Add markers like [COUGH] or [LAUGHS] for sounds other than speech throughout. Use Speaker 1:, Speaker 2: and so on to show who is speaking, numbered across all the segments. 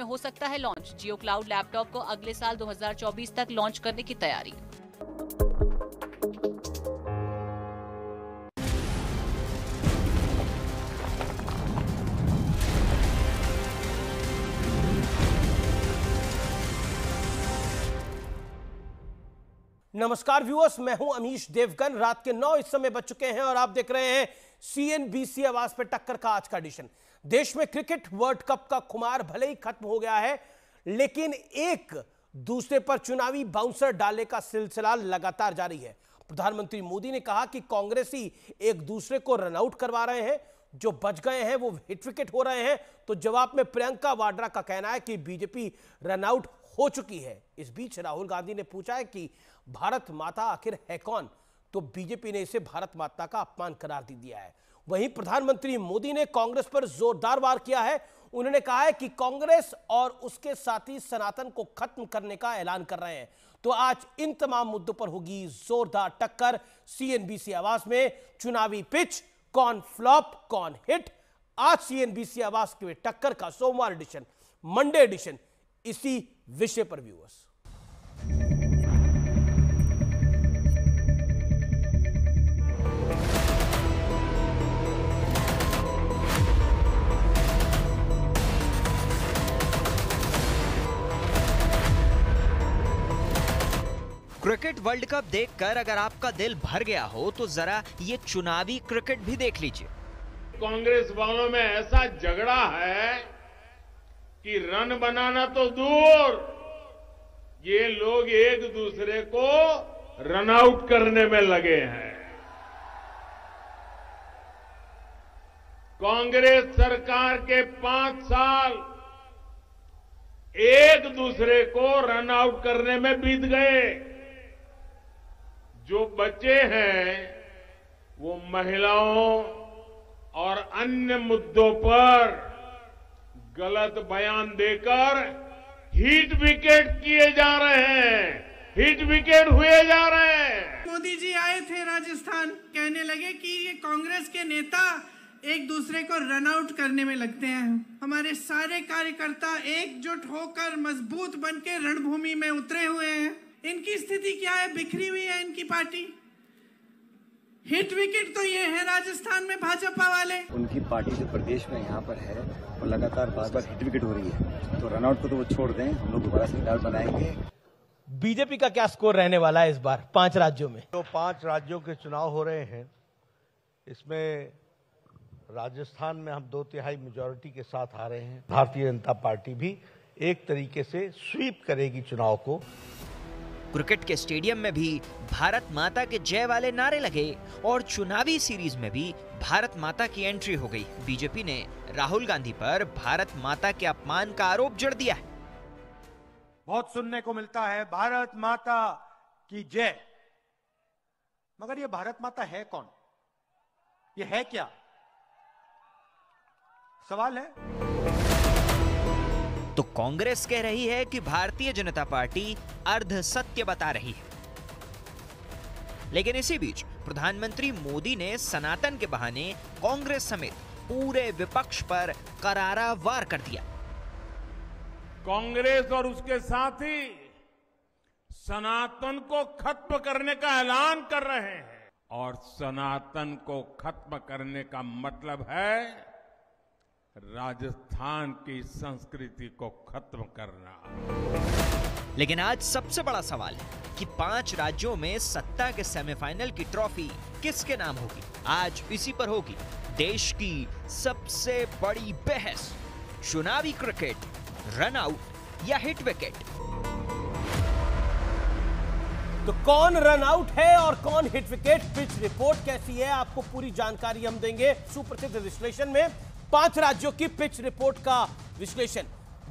Speaker 1: में हो सकता है लॉन्च जियो क्लाउड लैपटॉप को अगले साल 2024 तक लॉन्च करने की तैयारी
Speaker 2: नमस्कार व्यूअर्स मैं हूं अमीश देवगन रात के नौ इस समय बज चुके हैं और आप देख रहे हैं सीएनबीसी आवाज पर टक्कर का आज का एडिशन देश में क्रिकेट वर्ल्ड कप का खुमार भले ही खत्म हो गया है लेकिन एक दूसरे पर चुनावी बाउंसर डालने का सिलसिला लगातार जारी है प्रधानमंत्री मोदी ने कहा कि कांग्रेस ही एक दूसरे को रनआउट करवा रहे हैं जो बच गए हैं वो हिट विकेट हो रहे हैं तो जवाब में प्रियंका वाड्रा का कहना है कि बीजेपी रनआउट हो चुकी है इस बीच राहुल गांधी ने पूछा है कि भारत माता आखिर है कौन तो बीजेपी ने इसे भारत माता का अपमान करार दे दिया है वहीं प्रधानमंत्री मोदी ने कांग्रेस पर जोरदार वार किया है उन्होंने कहा है कि कांग्रेस और उसके साथी सनातन को खत्म करने का ऐलान कर रहे हैं तो आज इन तमाम मुद्दों पर होगी जोरदार टक्कर सीएनबीसी आवास में चुनावी पिच कौन फ्लॉप कौन हिट आज सीएनबीसी आवास के टक्कर का सोमवार एडिशन मंडे एडिशन इसी विषय पर व्यूअर्स क्रिकेट वर्ल्ड कप देखकर अगर आपका दिल भर गया हो तो जरा ये चुनावी क्रिकेट भी देख लीजिए
Speaker 3: कांग्रेस वालों में ऐसा झगड़ा है कि रन बनाना तो दूर ये लोग एक दूसरे को रन आउट करने में लगे हैं कांग्रेस सरकार के पांच साल एक दूसरे को रन आउट करने में बीत गए जो बचे हैं वो महिलाओं और अन्य मुद्दों पर गलत बयान देकर हिट विकेट किए जा रहे हैं हिट विकेट हुए जा रहे हैं
Speaker 1: मोदी जी आए थे राजस्थान कहने लगे कि ये कांग्रेस के नेता एक दूसरे को रन आउट करने में लगते हैं हमारे सारे कार्यकर्ता एकजुट होकर मजबूत बनकर रणभूमि में उतरे हुए हैं इनकी स्थिति क्या है बिखरी हुई है इनकी पार्टी हिट विकेट तो ये है राजस्थान में भाजपा
Speaker 4: वाले
Speaker 5: उनकी पार्टी जो प्रदेश में यहाँ पर है और लगातार बार बार हिट विकेट हो रही है तो
Speaker 4: रनआउट को तो वो छोड़ दें हम लोग दोबारा सरकार बनाएंगे
Speaker 2: बीजेपी का क्या स्कोर रहने वाला है इस बार पांच राज्यों में जो
Speaker 4: तो पांच राज्यों के चुनाव हो रहे हैं इसमें राजस्थान में हम दो तिहाई मेजोरिटी के साथ आ रहे हैं भारतीय जनता पार्टी भी एक तरीके से स्वीप करेगी चुनाव को क्रिकेट के स्टेडियम में भी
Speaker 2: भारत माता के जय वाले नारे लगे और चुनावी सीरीज में भी भारत माता की एंट्री हो गई बीजेपी ने राहुल गांधी पर भारत माता के अपमान का आरोप जड़ दिया है बहुत सुनने को मिलता है भारत माता की जय
Speaker 1: मगर ये भारत माता है कौन ये है क्या
Speaker 2: सवाल है तो कांग्रेस कह रही है कि भारतीय जनता पार्टी अर्ध सत्य बता रही है लेकिन इसी बीच प्रधानमंत्री मोदी ने सनातन के बहाने कांग्रेस समेत पूरे विपक्ष पर करारा वार कर दिया
Speaker 3: कांग्रेस और उसके साथी सनातन को खत्म करने का ऐलान कर रहे हैं और सनातन को खत्म करने का मतलब है राजस्थान की संस्कृति को खत्म करना लेकिन आज सबसे बड़ा सवाल है कि पांच राज्यों
Speaker 2: में सत्ता के सेमीफाइनल की ट्रॉफी किसके नाम होगी आज इसी पर होगी देश की सबसे बड़ी बहस चुनावी क्रिकेट रन आउट या हिट विकेट तो कौन रन आउट है और कौन हिट विकेट पिच रिपोर्ट कैसी है आपको पूरी जानकारी हम देंगे सुप्रसिद्ध विश्लेषण में पांच राज्यों की पिच रिपोर्ट का विश्लेषण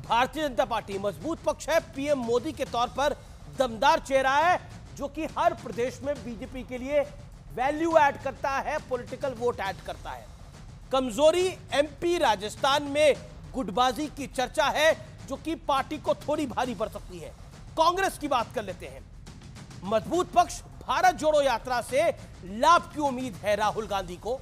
Speaker 2: भारतीय जनता पार्टी मजबूत पक्ष है पीएम मोदी के तौर पर दमदार चेहरा है जो कि हर प्रदेश में बीजेपी के लिए वैल्यू ऐड करता है पॉलिटिकल वोट ऐड करता है कमजोरी एमपी राजस्थान में गुटबाजी की चर्चा है जो कि पार्टी को थोड़ी भारी पड़ सकती है कांग्रेस की बात कर लेते हैं मजबूत पक्ष भारत जोड़ो यात्रा से लाभ की उम्मीद है राहुल गांधी को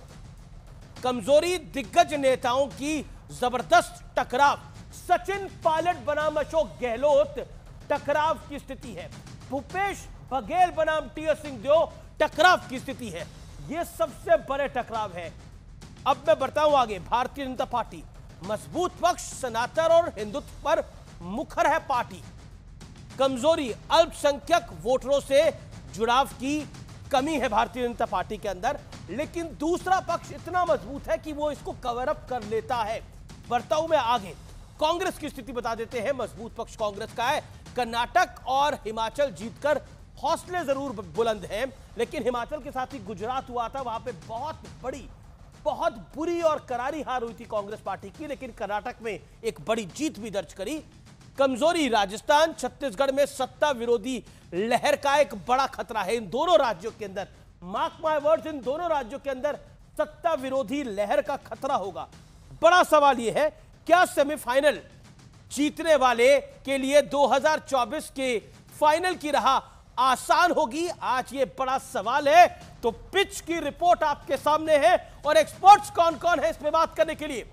Speaker 2: कमजोरी दिग्गज नेताओं की जबरदस्त टकराव सचिन पायलट बनाम अशोक गहलोत टकराव की स्थिति है भूपेश बघेल बनाम टीएस सिंह देव टकराव की स्थिति है ये सबसे बड़े टकराव है अब मैं बढ़ता हूं आगे भारतीय जनता पार्टी मजबूत पक्ष सनातन और हिंदुत्व पर मुखर है पार्टी कमजोरी अल्पसंख्यक वोटरों से जुड़ाव की कमी है भारतीय जनता पार्टी के अंदर लेकिन दूसरा पक्ष इतना मजबूत है कि वो इसको कवर अप कर लेता है बर्ताव में आगे कांग्रेस की स्थिति बता देते हैं मजबूत पक्ष कांग्रेस का है कर्नाटक और हिमाचल जीतकर हौसले जरूर बुलंद हैं लेकिन हिमाचल के साथ ही गुजरात हुआ था वहां पे बहुत बड़ी बहुत बुरी और करारी हार हुई थी कांग्रेस पार्टी की लेकिन कर्नाटक में एक बड़ी जीत भी दर्ज करी कमजोरी राजस्थान छत्तीसगढ़ में सत्ता विरोधी लहर का एक बड़ा खतरा है इन दोनों राज्यों के अंदर मार्क माय वर्ड्स इन दोनों राज्यों के अंदर सत्ता विरोधी लहर का खतरा होगा बड़ा सवाल यह है क्या सेमीफाइनल जीतने वाले के लिए 2024 के फाइनल की राह आसान होगी आज ये बड़ा सवाल है तो पिच की रिपोर्ट आपके सामने है और एक्सपर्ट्स कौन कौन है इस पर बात करने के लिए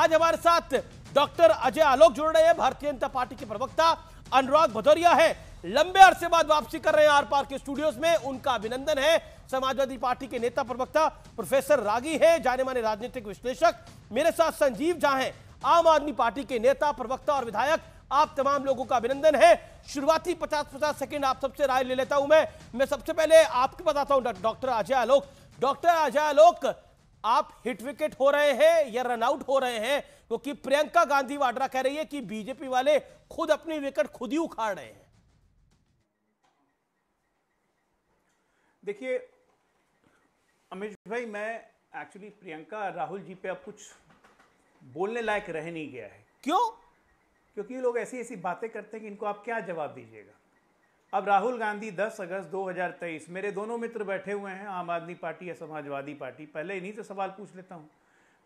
Speaker 2: आज हमारे साथ डॉक्टर अजय आलोक जुड़ रहे हैं भारतीय जनता पार्टी के प्रवक्ता अनुराग भदौरिया है लंबे अरसे बाद वापसी कर रहे हैं आर पार के स्टूडियोज में उनका अभिनंदन है समाजवादी पार्टी के नेता प्रवक्ता प्रोफेसर रागी है जाने माने राजनीतिक विश्लेषक मेरे साथ संजीव झा है आम आदमी पार्टी के नेता प्रवक्ता और विधायक आप तमाम लोगों का अभिनंदन है शुरुआती 50-50 सेकंड आप सबसे राय ले लेता हूं मैं मैं सबसे पहले आपको बताता हूं डॉक्टर अजय आलोक डॉक्टर अजय आलोक आप हिट विकेट हो रहे हैं या रनआउट हो रहे हैं क्योंकि प्रियंका गांधी वाड्रा कह रही है कि बीजेपी वाले खुद अपनी विकेट खुद ही उखाड़ रहे हैं
Speaker 1: देखिए अमित भाई मैं एक्चुअली प्रियंका राहुल जी पे अब कुछ बोलने लायक रह नहीं गया है क्यों क्योंकि लोग ऐसी ऐसी बातें करते हैं कि इनको आप क्या जवाब दीजिएगा अब राहुल गांधी 10 अगस्त 2023 मेरे दोनों मित्र बैठे हुए हैं आम आदमी पार्टी या समाजवादी पार्टी पहले इन्हीं से सवाल पूछ लेता हूँ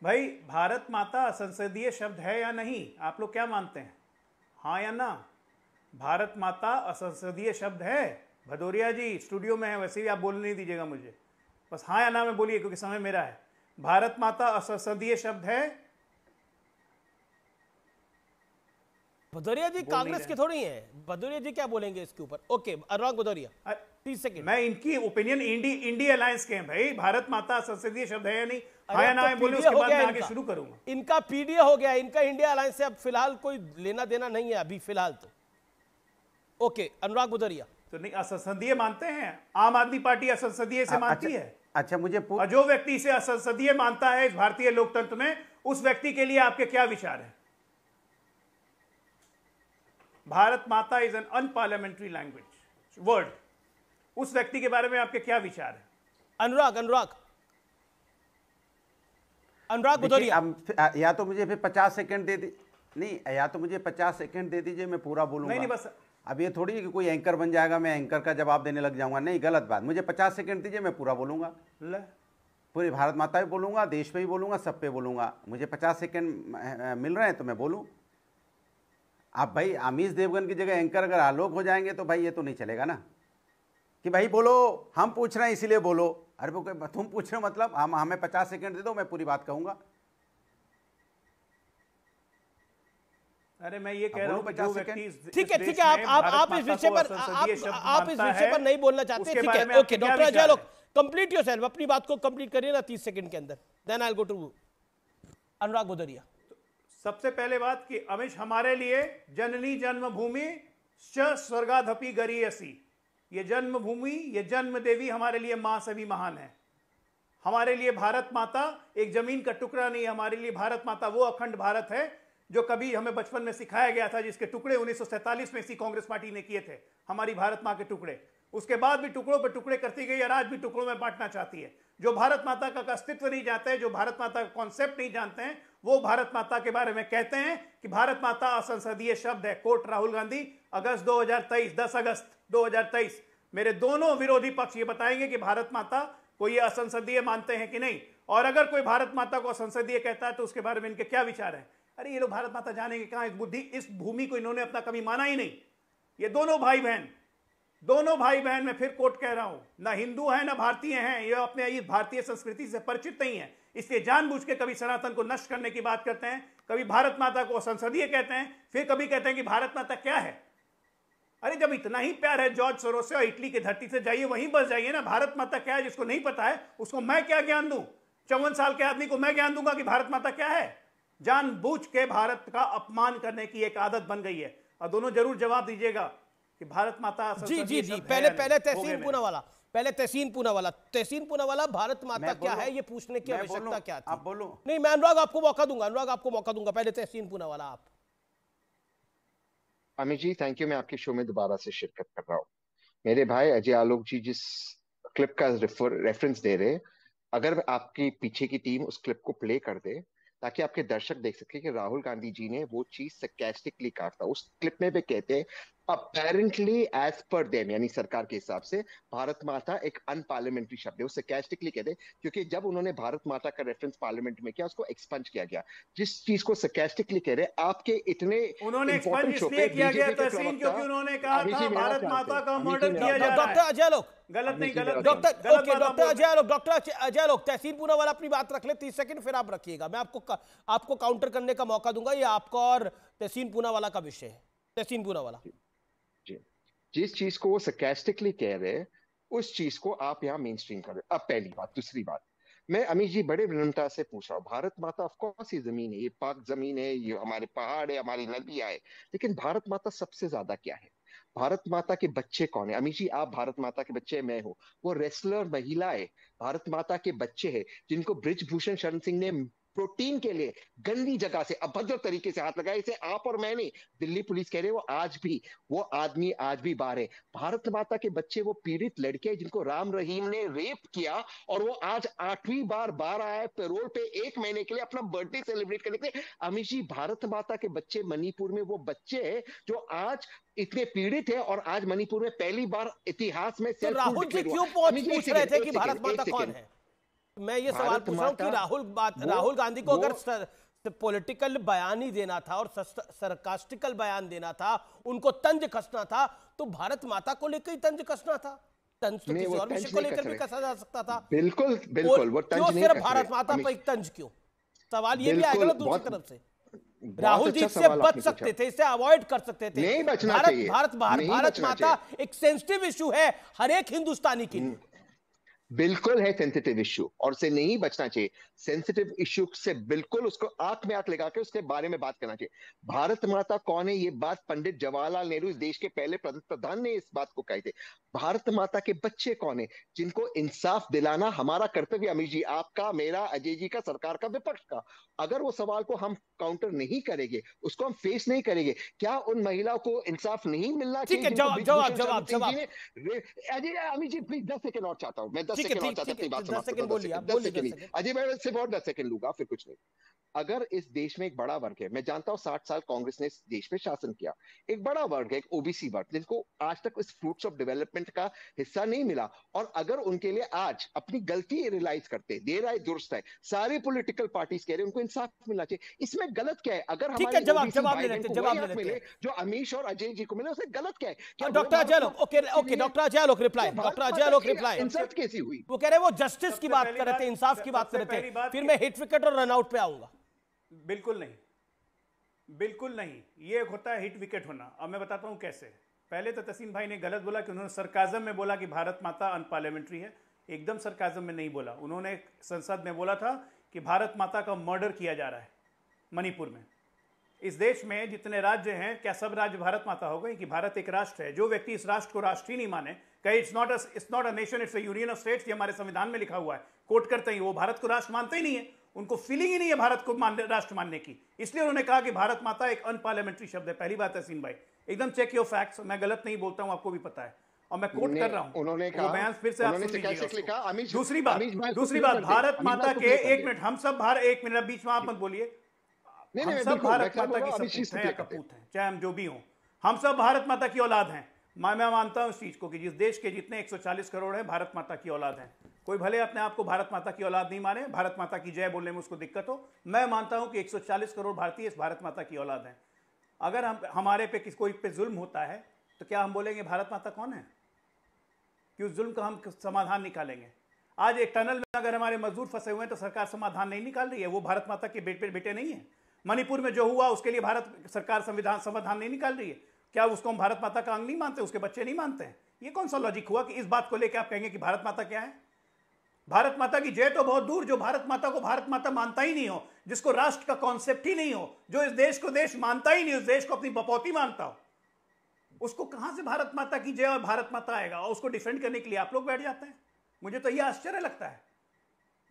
Speaker 1: भाई भारत माता संसदीय शब्द है या नहीं आप लोग क्या मानते हैं हाँ या ना भारत माता असंसदीय शब्द है भदौरिया जी स्टूडियो में है वैसे भी आप बोलने नहीं दीजिएगा मुझे बस हाँ या ना में बोलिए क्योंकि समय मेरा है भारत माता
Speaker 2: असंसदीय शब्द है भदौरिया जी कांग्रेस के थोड़ी है भदौरिया जी क्या बोलेंगे इसके ऊपर ओके अनुराग भदौरिया तीस सेकेंड मैं
Speaker 1: इनकी ओपिनियन इंडी इंडी अलायंस के हैं भाई भारत माता संसदीय शब्द है या नहीं तो
Speaker 2: इनका पीडीए हो गया इनका इंडिया अलायंस से अब फिलहाल कोई लेना देना नहीं है अभी फिलहाल तो ओके अनुराग बुधरिया तो नहीं असंसदीय मानते हैं
Speaker 1: आम आदमी पार्टी असंसदीय से मानती अच्छा, है अच्छा मुझे जो व्यक्ति इसे असंसदीय मानता है इस भारतीय लोकतंत्र में उस व्यक्ति के लिए आपके क्या विचार है Bharat Mata is an unparliamentary language word उस व्यक्ति के बारे में आपके क्या विचार है अनुराग अनुराग
Speaker 4: अनुराग या तो मुझे फिर पचास सेकंड दे दी नहीं या तो मुझे पचास सेकंड दे दीजिए मैं पूरा बोलूँगा नहीं, नहीं बस अब ये थोड़ी कि कोई एंकर बन जाएगा मैं एंकर का जवाब देने लग जाऊंगा नहीं गलत बात मुझे पचास सेकंड दीजिए मैं पूरा बोलूंगा
Speaker 1: पूरी
Speaker 4: भारत माता भी बोलूंगा देश पे भी बोलूंगा सब पे बोलूंगा मुझे पचास सेकंड मिल रहे हैं तो मैं बोलूँ आप भाई अमीश देवगन की जगह एंकर अगर आलोक हो जाएंगे तो भाई ये तो नहीं चलेगा ना कि भाई बोलो हम पूछ रहे हैं इसीलिए बोलो अरे वो तुम पूछ रहे हो मतलब हम हमें पचास सेकंड दे दो मैं पूरी बात कहूंगा
Speaker 1: अरे मैं ये कह रहा हूँ ठीक है ठीक है आप आप आप इस विषय पर आप इस विषय पर नहीं बोलना चाहते ठीक
Speaker 2: है ओके डॉक्टर अजय लोग कंप्लीट योर सेल्फ अपनी बात को कंप्लीट करिए ना तीस सेकंड के अंदर देन आई गो टू अनुराग गोदरिया सबसे पहले बात कि अमित हमारे लिए
Speaker 1: जननी जन्मभूमि स्वर्गाधपी गरीयसी ये जन्मभूमि ये जन्म देवी हमारे लिए माँ सभी महान है हमारे लिए भारत माता एक जमीन का टुकड़ा नहीं है हमारे लिए भारत माता वो अखंड भारत है जो कभी हमें बचपन में सिखाया गया था जिसके टुकड़े उन्नीस में इसी कांग्रेस पार्टी ने किए थे हमारी भारत माँ के टुकड़े उसके बाद भी टुकड़ों पर टुकड़े करती गई और आज भी टुकड़ों में बांटना चाहती है जो भारत माता का अस्तित्व नहीं जानते हैं जो भारत माता का कॉन्सेप्ट नहीं जानते हैं वो भारत माता के बारे में कहते हैं कि भारत माता असंसदीय शब्द है कोर्ट राहुल गांधी अगस्त 2023 10 अगस्त 2023 मेरे दोनों विरोधी पक्ष ये बताएंगे कि भारत माता को ये असंसदीय मानते हैं कि नहीं और अगर कोई भारत माता को असंसदीय कहता है तो उसके बारे में इनके क्या विचार हैं अरे ये लोग भारत माता जानेंगे कहाँ एक बुद्धि इस भूमि को इन्होंने अपना कभी माना ही नहीं ये दोनों भाई बहन दोनों भाई बहन मैं फिर कोट कह रहा हूं ना हिंदू है ना भारतीय है ये अपने भारतीय संस्कृति से परिचित नहीं है इसलिए जानबूझ के कभी सनातन को नष्ट करने की बात करते हैं कभी भारत माता को संसदीय कहते हैं फिर कभी कहते हैं कि भारत माता क्या है अरे जब इतना ही प्यार है जॉर्ज सोरो से और इटली की धरती से जाइए वहीं बस जाइए ना भारत माता क्या है जिसको नहीं पता है उसको मैं क्या ज्ञान दूं चौवन साल के आदमी को मैं ज्ञान दूंगा कि भारत माता क्या है जान के भारत का अपमान करने की एक आदत बन गई है
Speaker 2: और दोनों जरूर जवाब दीजिएगा कि भारत माता जी जी जी पहले पहले तहसीन पूना वाला पहले तहसीन पूना वाला तहसीन पूना वाला भारत माता क्या है ये पूछने की आवश्यकता
Speaker 4: क्या थी आप बोलो
Speaker 2: नहीं मैं अनुराग आपको मौका दूंगा अनुराग आपको मौका दूंगा पहले तहसीन पूना वाला आप
Speaker 5: अमित जी थैंक यू मैं आपके शो में दोबारा से शिरकत कर रहा हूँ मेरे भाई अजय आलोक जी जिस क्लिप का रेफरेंस दे रहे अगर आपकी पीछे की टीम उस क्लिप को प्ले कर दे ताकि आपके दर्शक देख सके कि राहुल गांधी जी ने वो चीज सकेस्टिकली काटता था उस क्लिप में भी कहते हैं अपेरेंटली एज पर देम यानी सरकार के हिसाब से भारत माता एक अनपार्लियामेंट्री शब्द है उसे कैस्टिकली कहते हैं क्योंकि जब उन्होंने भारत माता का रेफरेंस पार्लियामेंट में किया उसको एक्सपंज किया गया जिस चीज को सकेस्टिकली कह रहे आपके इतने उन्होंने एक्सपंज इसलिए किया गया तहसीन क्योंकि उन्होंने कहा था भारत माता का मर्डर किया जा रहा है अजय लोक
Speaker 2: गलत नहीं गलत डॉक्टर ओके डॉक्टर अजय लोक डॉक्टर अजय लोक तहसीन पूरा वाला अपनी बात रख ले तीस सेकंड फिर आप रखिएगा मैं आपको आपको काउंटर करने का मौका दूंगा ये आपका और तहसीन पूना वाला का विषय है
Speaker 5: तहसीन पूना वाला जिस चीज को वो सकेस्टिकली कह रहे हैं उस चीज को आप यहाँ मेन स्ट्रीम कर रहे अब पहली बात दूसरी बात मैं अमित जी बड़े विनम्रता से पूछ रहा हूँ भारत माता ऑफकोर्स ये जमीन है ये पाक जमीन है ये हमारे पहाड़ है हमारी नदियां है लेकिन भारत माता सबसे ज्यादा क्या है भारत माता के बच्चे कौन है अमित जी आप भारत माता के बच्चे मैं हूँ वो रेसलर महिला है भारत माता के बच्चे हैं जिनको ब्रिज भूषण शरण सिंह ने प्रोटीन के लिए गंदी जगह से अभद्र तरीके से हाथ लगाए इसे आप और मैंने दिल्ली पुलिस कह रहे वो आज भी वो आदमी आज भी बाहर है भारत माता के बच्चे वो पीड़ित लड़के जिनको राम रहीम ने रेप किया और वो आज आठवीं बार बाहर आया है पेरोल पे एक महीने के लिए अपना बर्थडे सेलिब्रेट करने के लिए अमित जी भारत माता के बच्चे मणिपुर में वो बच्चे है जो आज इतने पीड़ित है और आज मणिपुर में पहली बार इतिहास में तो राहुल जी क्यों पूछ रहे थे कि भारत माता कौन है मैं ये सवाल पूछ रहा हूँ कि राहुल बात राहुल
Speaker 2: गांधी को अगर सर, पॉलिटिकल बयान ही देना था और सरकास्टिकल बयान देना था उनको तंज कसना था तो भारत माता को लेकर ही तंज कसना था तंज तो किसी और विषय को लेकर भी कसा जा सकता था बिल्कुल बिल्कुल वो तंज नहीं सिर्फ भारत माता पर एक तंज क्यों सवाल ये भी आएगा ना दूसरी तरफ से अच्छा राहुल जी इससे बच सकते थे इससे अवॉइड कर सकते थे नहीं बचना भारत चाहिए भारत भारत, भारत माता एक सेंसिटिव इशू है हर एक हिंदुस्तानी के
Speaker 5: लिए बिल्कुल है सेंसिटिव इश्यू और से नहीं बचना चाहिए सेंसिटिव इश्यू से बिल्कुल उसको आंख में आंख लगा के उसके बारे में बात करना चाहिए भारत माता कौन है ये बात पंडित जवाहरलाल नेहरू इस देश के पहले प्रधान ने इस बात को कही थी भारत माता के बच्चे कौन है जिनको इंसाफ दिलाना हमारा कर्तव्य अमित जी आपका मेरा अजय जी का सरकार का विपक्ष का अगर वो सवाल को हम काउंटर नहीं करेंगे उसको हम फेस नहीं करेंगे क्या उन महिलाओं को इंसाफ नहीं मिलना चाहिए जवाब जवाब जवाब अमित जी प्लीज दस सेकंड और चाहता हूँ मैं दस सेकंड और चाहता हूँ अजय भाई सिर्फ और दस सेकंड लूंगा फिर कुछ नहीं अगर इस देश में एक बड़ा वर्ग है मैं जानता हूँ साठ साल कांग्रेस ने इस देश में शासन किया एक बड़ा वर्ग है एक ओबीसी वर्ग जिनको आज तक इस फ्रूट्स ऑफ डेवलपमेंट का हिस्सा नहीं मिला और अगर उनके लिए आज अपनी गलती रियलाइज करते दे रहा है दुरुस्त है सारी पॉलिटिकल पार्टीज कह रहे हैं उनको इंसाफ मिलना चाहिए इसमें गलत क्या है अगर ठीक है जवाब जवाब ले लेते जवाब ले लेते हैं जो अमीश और अजय जी को मिले उसे गलत क्या है हाँ, डॉक्टर अजय लोग ओके ओके डॉक्टर अजय लोग रिप्लाई डॉक्टर अजय लोग
Speaker 2: रिप्लाई इंसाफ कैसी हुई वो कह रहे वो जस्टिस की बात कर रहे थे इंसाफ की बात कर रहे थे फिर मैं हिट विकेट और
Speaker 1: रनआउट पे आऊंगा बिल्कुल नहीं बिल्कुल नहीं ये होता है हिट विकेट होना अब मैं बताता हूं कैसे पहले तो तसीम भाई ने गलत बोला कि उन्होंने सरकाजम में बोला कि भारत माता अनपार्लियामेंट्री है एकदम सरकाजम में नहीं बोला उन्होंने संसद में बोला था कि भारत माता का मर्डर किया जा रहा है मणिपुर में इस देश में जितने राज्य हैं क्या सब राज्य भारत माता हो गए कि भारत एक राष्ट्र है जो व्यक्ति इस राष्ट्र को राष्ट्रीय नहीं माने कहे it's not it's not a nation it's a union of states ये हमारे संविधान में लिखा हुआ है कोट करते ही वो भारत को राष्ट्र मानते ही नहीं है उनको फीलिंग ही नहीं है भारत को मान राष्ट्र मानने की इसलिए उन्होंने कहा कि भारत माता एक अनपार्लियामेंट्री शब्द है पहली बात है सीन भाई एकदम चेक योर फैक्ट्स मैं गलत नहीं बोलता हूँ आपको भी पता है और मैं कोट कर रहा हूँ उन्होंने कहा बयान फिर से आप
Speaker 5: दूसरी बात दूसरी बात भारत माता के एक मिनट
Speaker 1: हम सब भारत एक मिनट बीच में आप मत बोलिए
Speaker 3: नहीं हम सब भारत माता की सपूत
Speaker 1: हैं चाहे हम जो भी हों हम सब भारत माता की औलाद हैं मैं मैं मानता हूं इस चीज़ को कि जिस देश के जितने 140 करोड़ हैं भारत माता की औलाद हैं कोई भले अपने आप को भारत माता की औलाद नहीं माने भारत माता की जय बोलने में उसको दिक्कत हो मैं मानता हूं कि 140 करोड़ भारतीय इस भारत माता की औलाद हैं अगर हम हमारे पे किस कोई पे जुल्म होता है तो क्या हम बोलेंगे भारत माता कौन है कि उस जुल्म का हम समाधान निकालेंगे आज एक टनल में अगर हमारे मजदूर फंसे हुए हैं तो सरकार समाधान नहीं निकाल रही है वो भारत माता के बेटे बेटे नहीं है मणिपुर में जो हुआ उसके लिए भारत सरकार संविधान समाधान नहीं निकाल रही है क्या उसको हम भारत माता का अंग नहीं मानते उसके बच्चे नहीं मानते हैं ये कौन सा लॉजिक हुआ कि इस बात को लेकर आप कहेंगे कि भारत माता क्या है भारत माता की जय तो बहुत दूर जो भारत माता को भारत माता मानता ही नहीं हो जिसको राष्ट्र का कॉन्सेप्ट ही नहीं हो जो इस देश को देश मानता ही नहीं उस देश को अपनी बपौती मानता हो उसको कहां से भारत माता की जय और भारत माता आएगा और उसको डिफेंड करने के लिए आप लोग बैठ जाते हैं मुझे तो यह आश्चर्य लगता है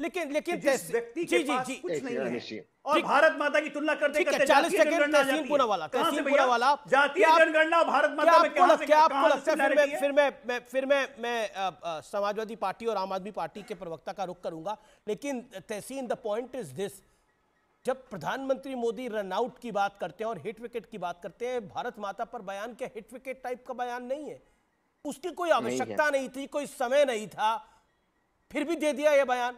Speaker 1: लेकिन लेकिन जिस व्यक्ति जी, जी, कुछ नहीं
Speaker 2: है और भारत माता की तुलना करते करते चालीस सेकंड वाला वाला जनगणना भारत माता में कहां से आपको लगता है फिर मैं फिर मैं फिर मैं मैं समाजवादी पार्टी और आम आदमी पार्टी के प्रवक्ता का रुख करूंगा लेकिन Tehseen the point is this जब प्रधानमंत्री मोदी रनआउट की बात करते हैं और हिट विकेट की बात करते हैं भारत माता पर बयान क्या हिट विकेट टाइप का बयान नहीं है उसकी कोई आवश्यकता नहीं थी कोई समय नहीं था फिर भी दे दिया यह बयान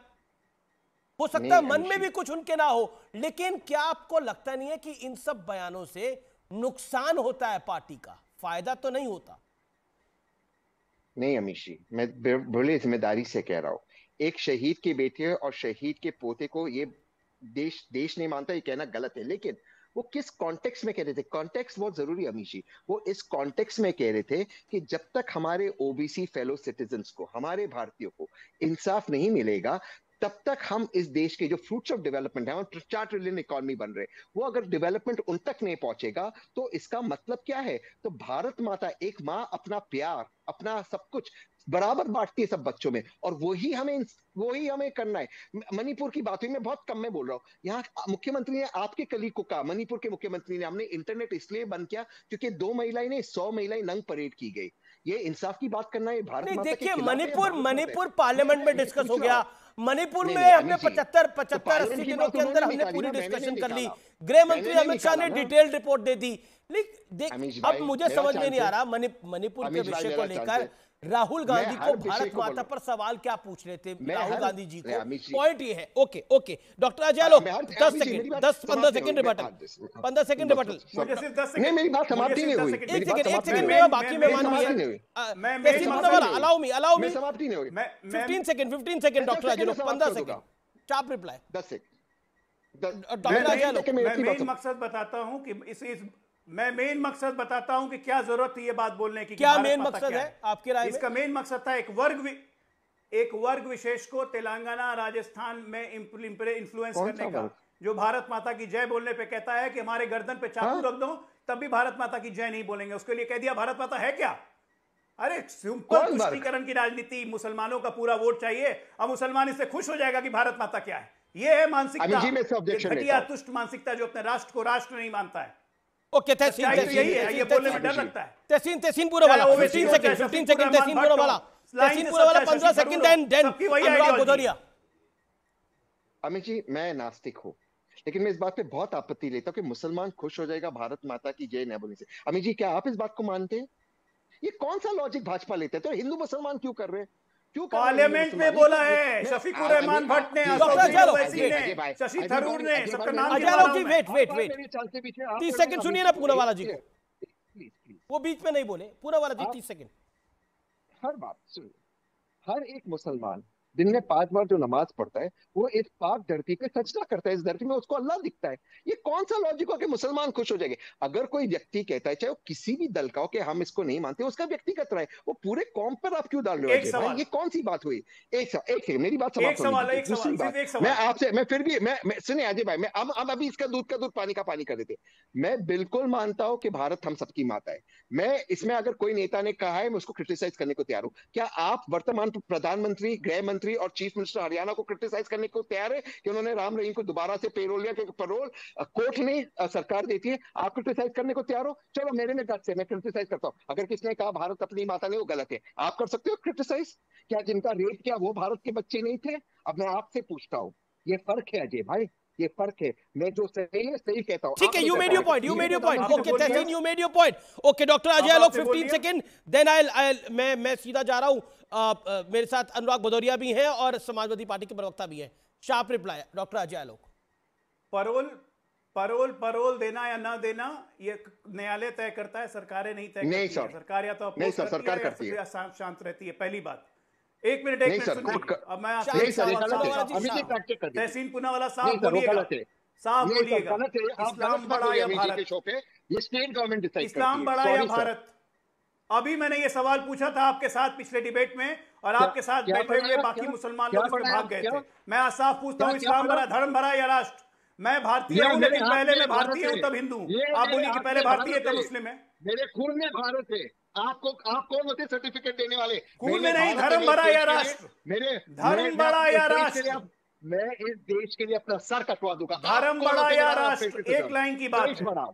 Speaker 2: हो सकता है मन में भी कुछ उनके ना हो लेकिन क्या आपको लगता नहीं है कि इन सब बयानों से नुकसान होता है
Speaker 5: पार्टी का फायदा तो नहीं होता नहीं अमीश जी मैं बड़े जिम्मेदारी से कह रहा हूँ एक शहीद के बेटे और शहीद के पोते को ये देश देश नहीं मानता ये कहना गलत है लेकिन वो किस कॉन्टेक्स्ट में कह रहे थे कॉन्टेक्स्ट बहुत जरूरी है जी वो इस कॉन्टेक्स्ट में कह रहे थे कि जब तक हमारे ओबीसी फेलो सिटीजन को हमारे भारतीयों को इंसाफ नहीं मिलेगा तब तक हम इस देश के जो फ्रूट्स ऑफ डेवलपमेंट है और चार ट्रिलियन इकोनॉमी बन रहे वो अगर डेवलपमेंट उन तक नहीं पहुंचेगा तो इसका मतलब क्या है तो भारत माता एक माँ अपना प्यार अपना सब कुछ बराबर बांटती है सब बच्चों में और वही हमें वही हमें करना है मणिपुर की बात हुई मैं बहुत कम में बोल रहा हूँ यहाँ मुख्यमंत्री ने आपके कली को कहा मणिपुर के मुख्यमंत्री ने हमने इंटरनेट इसलिए बंद किया क्योंकि दो महिलाएं ने सौ महिलाएं नंग परेड की गई ये इंसाफ की बात करना है भारत देखिए मणिपुर मणिपुर पार्लियामेंट में डिस्कस हो गया मणिपुर में हमने पचहत्तर तो पचहत्तर अस्सी दिनों तो के अंदर
Speaker 2: हमने पूरी डिस्कशन कर ली गृह मंत्री अमित शाह ने डिटेल रिपोर्ट दे दी लेकिन अब मुझे समझ में नहीं आ रहा मणिपुर के विषय को लेकर राहुल गांधी को भारत माता पर सवाल क्या पूछ रहे थे राहुल गांधी जी को पॉइंट ये है okay okay doctor Ajay Alok दस सेकंड दस पंद्रह सेकंड रिबटल
Speaker 5: पंद्रह सेकंड रिबटल एक सेकंड एक सेकंड मेरा बाकी में मान हुई
Speaker 2: allow me allow me fifteen second fifteen second doctor Ajay Alok पंद्रह सेकंड चाप रिप्लाई दस सेकंड मैं अजय मैं
Speaker 1: मकसद बताता हूं कि इस मैं मेन मकसद बताता हूं कि क्या जरूरत थी ये बात बोलने की क्या मेन मकसद है आपके राय इसका मेन मकसद था एक वर्ग एक वर्ग विशेष को तेलंगाना राजस्थान में इन्फ्लुएंस करने का जो भारत माता की जय बोलने पे कहता है कि हमारे गर्दन पे चाकू हाँ। रख दो तब भी भारत माता की जय नहीं बोलेंगे उसके लिए कह दिया भारत माता है क्या अरे सिंपल तुष्टिकरण की राजनीति मुसलमानों का पूरा वोट चाहिए अब मुसलमान इससे खुश हो जाएगा कि भारत माता क्या है ये
Speaker 4: है
Speaker 5: मानसिकता
Speaker 4: घटिया
Speaker 1: तुष्ट मानसिकता जो अपने राष्ट्र को राष्ट्र नहीं मानता है
Speaker 4: ओके तहसीन तहसीन
Speaker 2: तहसीन तहसीन पूरा वाला 15 सेकंड 15 सेकंड तहसीन पूरा वाला तहसीन पूरा वाला 15 second then then Anurag
Speaker 5: Amit ji मैं नास्तिक हूँ लेकिन मैं इस बात पे बहुत आपत्ति लेता हूँ कि मुसलमान खुश हो जाएगा भारत माता की जय न बोलने से अमित जी क्या आप इस बात को मानते हैं ये कौन सा लॉजिक भाजपा लेते हैं तो हिंदू मुसलमान क्यों कर रहे हैं पार्लियामेंट में बोला है शफीकुर रहमान भट्ट ने शशि थरूर ने तीस सेकंड सुनिए ना पूरा वाला जी को
Speaker 2: वो बीच में नहीं बोले पूरा वाला जी तीस सेकंड
Speaker 5: हर बात सुनिए हर एक मुसलमान दिन में पांच बार जो नमाज पढ़ता है वो इस पाक धरती पे सजदा करता है इस धरती में उसको अल्लाह दिखता है ये कौन सा लॉजिक हो कि मुसलमान खुश हो जाएंगे अगर कोई व्यक्ति कहता है चाहे वो किसी भी दल का हो कि हम इसको नहीं मानते उसका व्यक्तिगत राय वो पूरे कॉम पर आप क्यों डाल रहे हो ये कौन सी बात हुई एक सवाल एक मेरी बात समाप्त दूसरी बात मैं आपसे मैं फिर भी मैं सुनिए अजय भाई मैं हम अभी इसका दूध का दूध पानी का पानी कर देते मैं बिल्कुल मानता हूँ कि भारत हम सबकी माता है मैं इसमें अगर कोई नेता ने कहा है मैं उसको क्रिटिसाइज करने को तैयार हूँ क्या आप वर्तमान प्रधानमंत्री गृह मुख्यमंत्री और चीफ मिनिस्टर हरियाणा को क्रिटिसाइज करने को तैयार है कि उन्होंने राम रहीम को दोबारा से पेरोल लिया क्योंकि पेरोल कोर्ट ने सरकार देती है आप क्रिटिसाइज करने को तैयार हो चलो मेरे में गट से मैं क्रिटिसाइज करता हूँ अगर किसने कहा भारत अपनी माता नहीं वो गलत है आप कर सकते हो क्रिटिसाइज क्या जिनका रेप किया वो भारत के बच्चे नहीं थे अब मैं आपसे पूछता हूँ ये फर्क है अजय भाई ये फर्क है मैं जो सही है सही कहता हूं ठीक है you made your point you made your point okay Tehseen
Speaker 2: you made your point okay doctor Ajay लोग 15 सेकंड देन आई आई मैं मैं सीधा जा रहा हूं मेरे साथ अनुराग भदौरिया भी हैं और समाजवादी पार्टी के प्रवक्ता भी हैं शार्प रिप्लाई डॉक्टर अजय लोग
Speaker 1: परोल परोल परोल देना या ना देना ये न्यायालय तय करता है सरकारें नहीं तय नहीं सरकार या तो नहीं सरकार करती है शांत रहती है पहली बात एक मिनट एक मिनट अब मैं तहसीन पूनावाला साहब बोलिएगा
Speaker 5: साहब बोलिएगा इस्लाम बड़ा या भारत स्टेट गवर्नमेंट इस्लाम बड़ा या भारत
Speaker 1: अभी मैंने ये सवाल पूछा था आपके साथ पिछले डिबेट में और आपके साथ बैठे हुए बाकी मुसलमान लोग इसमें भाग गए थे मैं आज साफ पूछता हूँ इस्लाम बड़ा धर्म भरा या राष्ट्र मैं भारतीय हूँ लेकिन पहले मैं भारतीय हूँ तब हिंदू आप बोलिए कि पहले भारतीय तब मुस्लिम है
Speaker 5: मेरे खून में भारत है आपको आप कौन होते सर्टिफिकेट देने वाले कुल में नहीं धर्म भरा या राष्ट्र मेरे धर्म भरा या राष्ट्र मैं इस देश के लिए अपना सर कटवा दूंगा धर्म बड़ा या राष्ट्र एक लाइन की बात देश बड़ा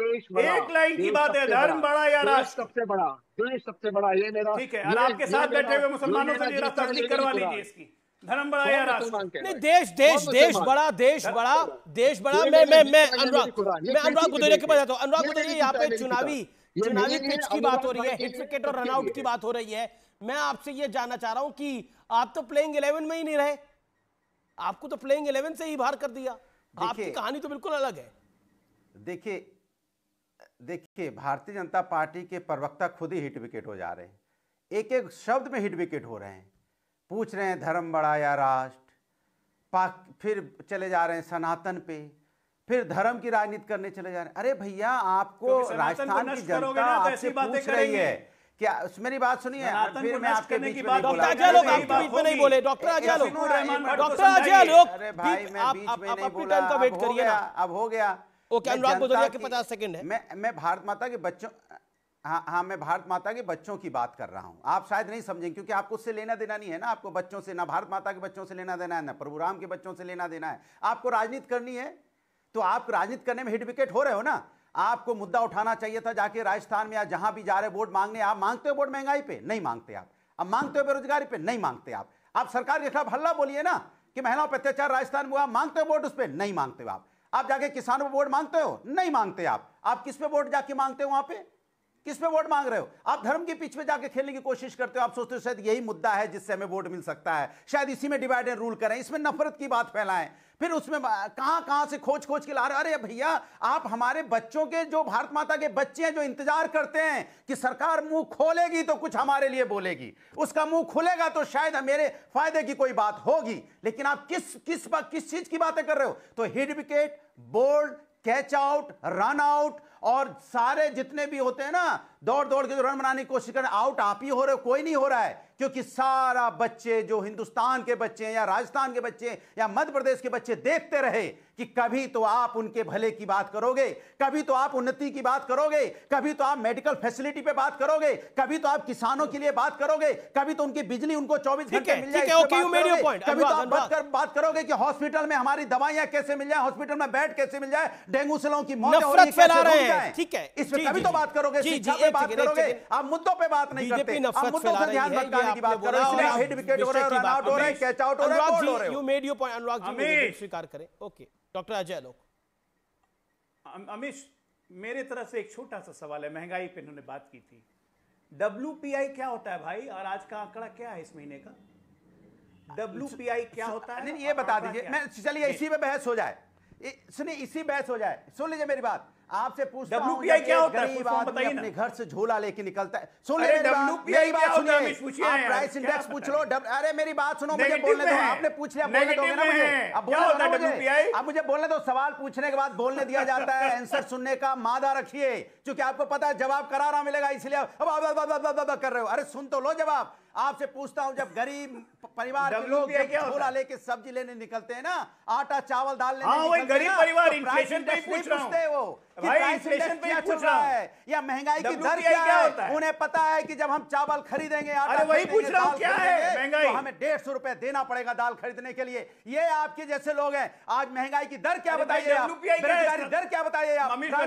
Speaker 5: देश बड़ा एक लाइन की बात है धर्म बड़ा या राष्ट्र सबसे बड़ा देश सबसे बड़ा ये मेरा ठीक है आपके साथ बैठे हुए मुसलमानों से
Speaker 2: रास्ता करवा लीजिए इसकी
Speaker 1: धर्म बड़ा या राष्ट्र नहीं देश देश देश बड़ा
Speaker 2: देश बड़ा देश बड़ा मैं मैं मैं अनुराग मैं अनुराग गुदरिया के पास जाता हूँ अनुराग गुदरिया यहाँ पे चुनावी चुनावी पिच की बात हो रही है हिट विकेट और रनआउट की बात हो रही है मैं आपसे ये जानना चाह रहा हूं कि आप तो प्लेइंग इलेवन में ही नहीं रहे आपको तो प्लेइंग इलेवन से ही बाहर कर दिया
Speaker 4: आपकी कहानी तो बिल्कुल अलग है देखिए देखिए भारतीय जनता पार्टी के प्रवक्ता खुद ही हिट विकेट हो जा रहे हैं एक एक शब्द में हिट विकेट हो रहे हैं पूछ रहे हैं धर्म बड़ा या राष्ट्र पाक फिर चले जा रहे हैं सनातन पे फिर धर्म की राजनीति करने चले जा रहे हैं अरे भैया आपको राजस्थान की तो जनता आपसे पूछ रही है क्या मेरी बात सुनिए फिर मैं आपके बीच में अजय लोग बीच में नहीं बोले डॉक्टर अजय लोग डॉक्टर अजय लोग अरे भाई मैं बीच में नहीं बोला अब हो गया अब हो गया ओके अनुराग के सेकंड है मैं मैं भारत माता के बच्चों हाँ हाँ मैं भारत माता के बच्चों की बात कर रहा हूँ आप शायद नहीं समझेंगे क्योंकि आपको उससे लेना देना नहीं है ना आपको बच्चों से ना भारत माता के बच्चों से लेना देना है ना प्रभु राम के बच्चों से लेना देना है आपको राजनीति करनी है तो आप राजनीति करने में हिट विकेट हो रहे हो ना आपको मुद्दा उठाना चाहिए था जाके राजस्थान में या जहां भी जा रहे वोट मांगने आप मांगते हो वोट महंगाई पे नहीं मांगते आप अब मांगते हो बेरोजगारी पे नहीं मांगते आप आप सरकार के खिलाफ हल्ला बोलिए ना कि महिलाओं पर अत्याचार राजस्थान में हुआ मांगते हो वोट उस पर नहीं मांगते हो आप आप जाके किसानों पर वोट मांगते हो नहीं मांगते आप आप किस पे वोट जाके मांगते हो वहां पे किस पे वोट मांग रहे हो आप धर्म के पीछे जाके खेलने की कोशिश करते हो आप सोचते हो शायद यही मुद्दा है जिससे हमें वोट मिल सकता है शायद इसी में डिवाइड एंड रूल करें इसमें नफरत की बात फैलाएं फिर उसमें कहां कहां से खोज खोज के ला रहे अरे भैया आप हमारे बच्चों के जो भारत माता के बच्चे हैं जो इंतजार करते हैं कि सरकार मुंह खोलेगी तो कुछ हमारे लिए बोलेगी उसका मुंह खुलेगा तो शायद मेरे फायदे की कोई बात होगी लेकिन आप किस किस किस चीज की बातें कर रहे हो तो hit wicket bowled catch out run out और सारे जितने भी होते हैं ना दौड़ दौड़ के जो रन बनाने की कोशिश कर रहे हैं आउट आप ही हो रहे हो कोई नहीं हो रहा है क्योंकि सारा बच्चे जो हिंदुस्तान के बच्चे हैं या राजस्थान के बच्चे हैं या मध्य प्रदेश के बच्चे देखते रहे कि कभी तो आप उनके भले की बात करोगे कभी तो आप उन्नति की बात करोगे कभी तो आप मेडिकल फैसिलिटी पे बात करोगे कभी तो आप किसानों के लिए बात करोगे कभी तो उनकी बिजली उनको चौबीस घंटे मिल जाए कभी तो आप बात करोगे कि हॉस्पिटल में हमारी दवाइयां कैसे मिल जाए हॉस्पिटल में बेड कैसे मिल जाए डेंगू से लोगों की मौत है ठीक है इस पर कभी तो बात करोगे बात करोगे आप मुद्दों पे बात नहीं करते आप मुद्दों से ध्यान भटकाने की बात कर करो इसलिए हिट
Speaker 2: विकेट हो रहे हैं रन आउट हो रहे हैं कैच आउट हो रहे हैं बोल्ड हो रहे हो you made your point Anurag ji स्वीकार करें ओके डॉक्टर अजय लोक
Speaker 1: अमीश मेरे तरफ से एक छोटा सा सवाल है महंगाई पे इन्होंने बात की थी डब्ल्यू क्या होता है भाई और आज का आंकड़ा क्या है इस महीने का
Speaker 4: डब्ल्यू क्या अच्छा, होता है नहीं ये बता दीजिए मैं चलिए इसी पे बहस हो जाए सुनिए इसी बहस हो जाए सुन लीजिए मेरी बात आपसे पूछता डब्ल्यूपीआई क्या होता है तो अपने घर से झोला लेके निकलता है सुन ले प्राइस इंडेक्स पूछ लो अरे मेरी बात सुनो मुझे बोलने दो आपने पूछ लिया बोलने दोगे ना मुझे अब बोलने दो मुझे अब मुझे बोलने दो सवाल पूछने के बाद बोलने दिया जाता है आंसर सुनने का मादा रखिए क्योंकि आपको पता है जवाब करारा मिलेगा इसलिए अब कर रहे हो अरे सुन तो लो जवाब आपसे पूछता हूं जब गरीब परिवार के लोग झोला लेके सब्जी लेने निकलते हैं ना आटा चावल दाल लेने हाँ, गरीब परिवार इन्फ्लेशन तो पे पूछते वो इन्फ्लेशन पे रहा है या महंगाई की दर क्या है उन्हें पता है कि जब हम चावल खरीदेंगे अरे वही पूछ रहा क्या है महंगाई तो हमें डेढ़ सौ रुपए देना पड़ेगा दाल खरीदने के लिए ये आपके जैसे लोग हैं आज महंगाई की दर क्या बताइए आप दर क्या बताइए आप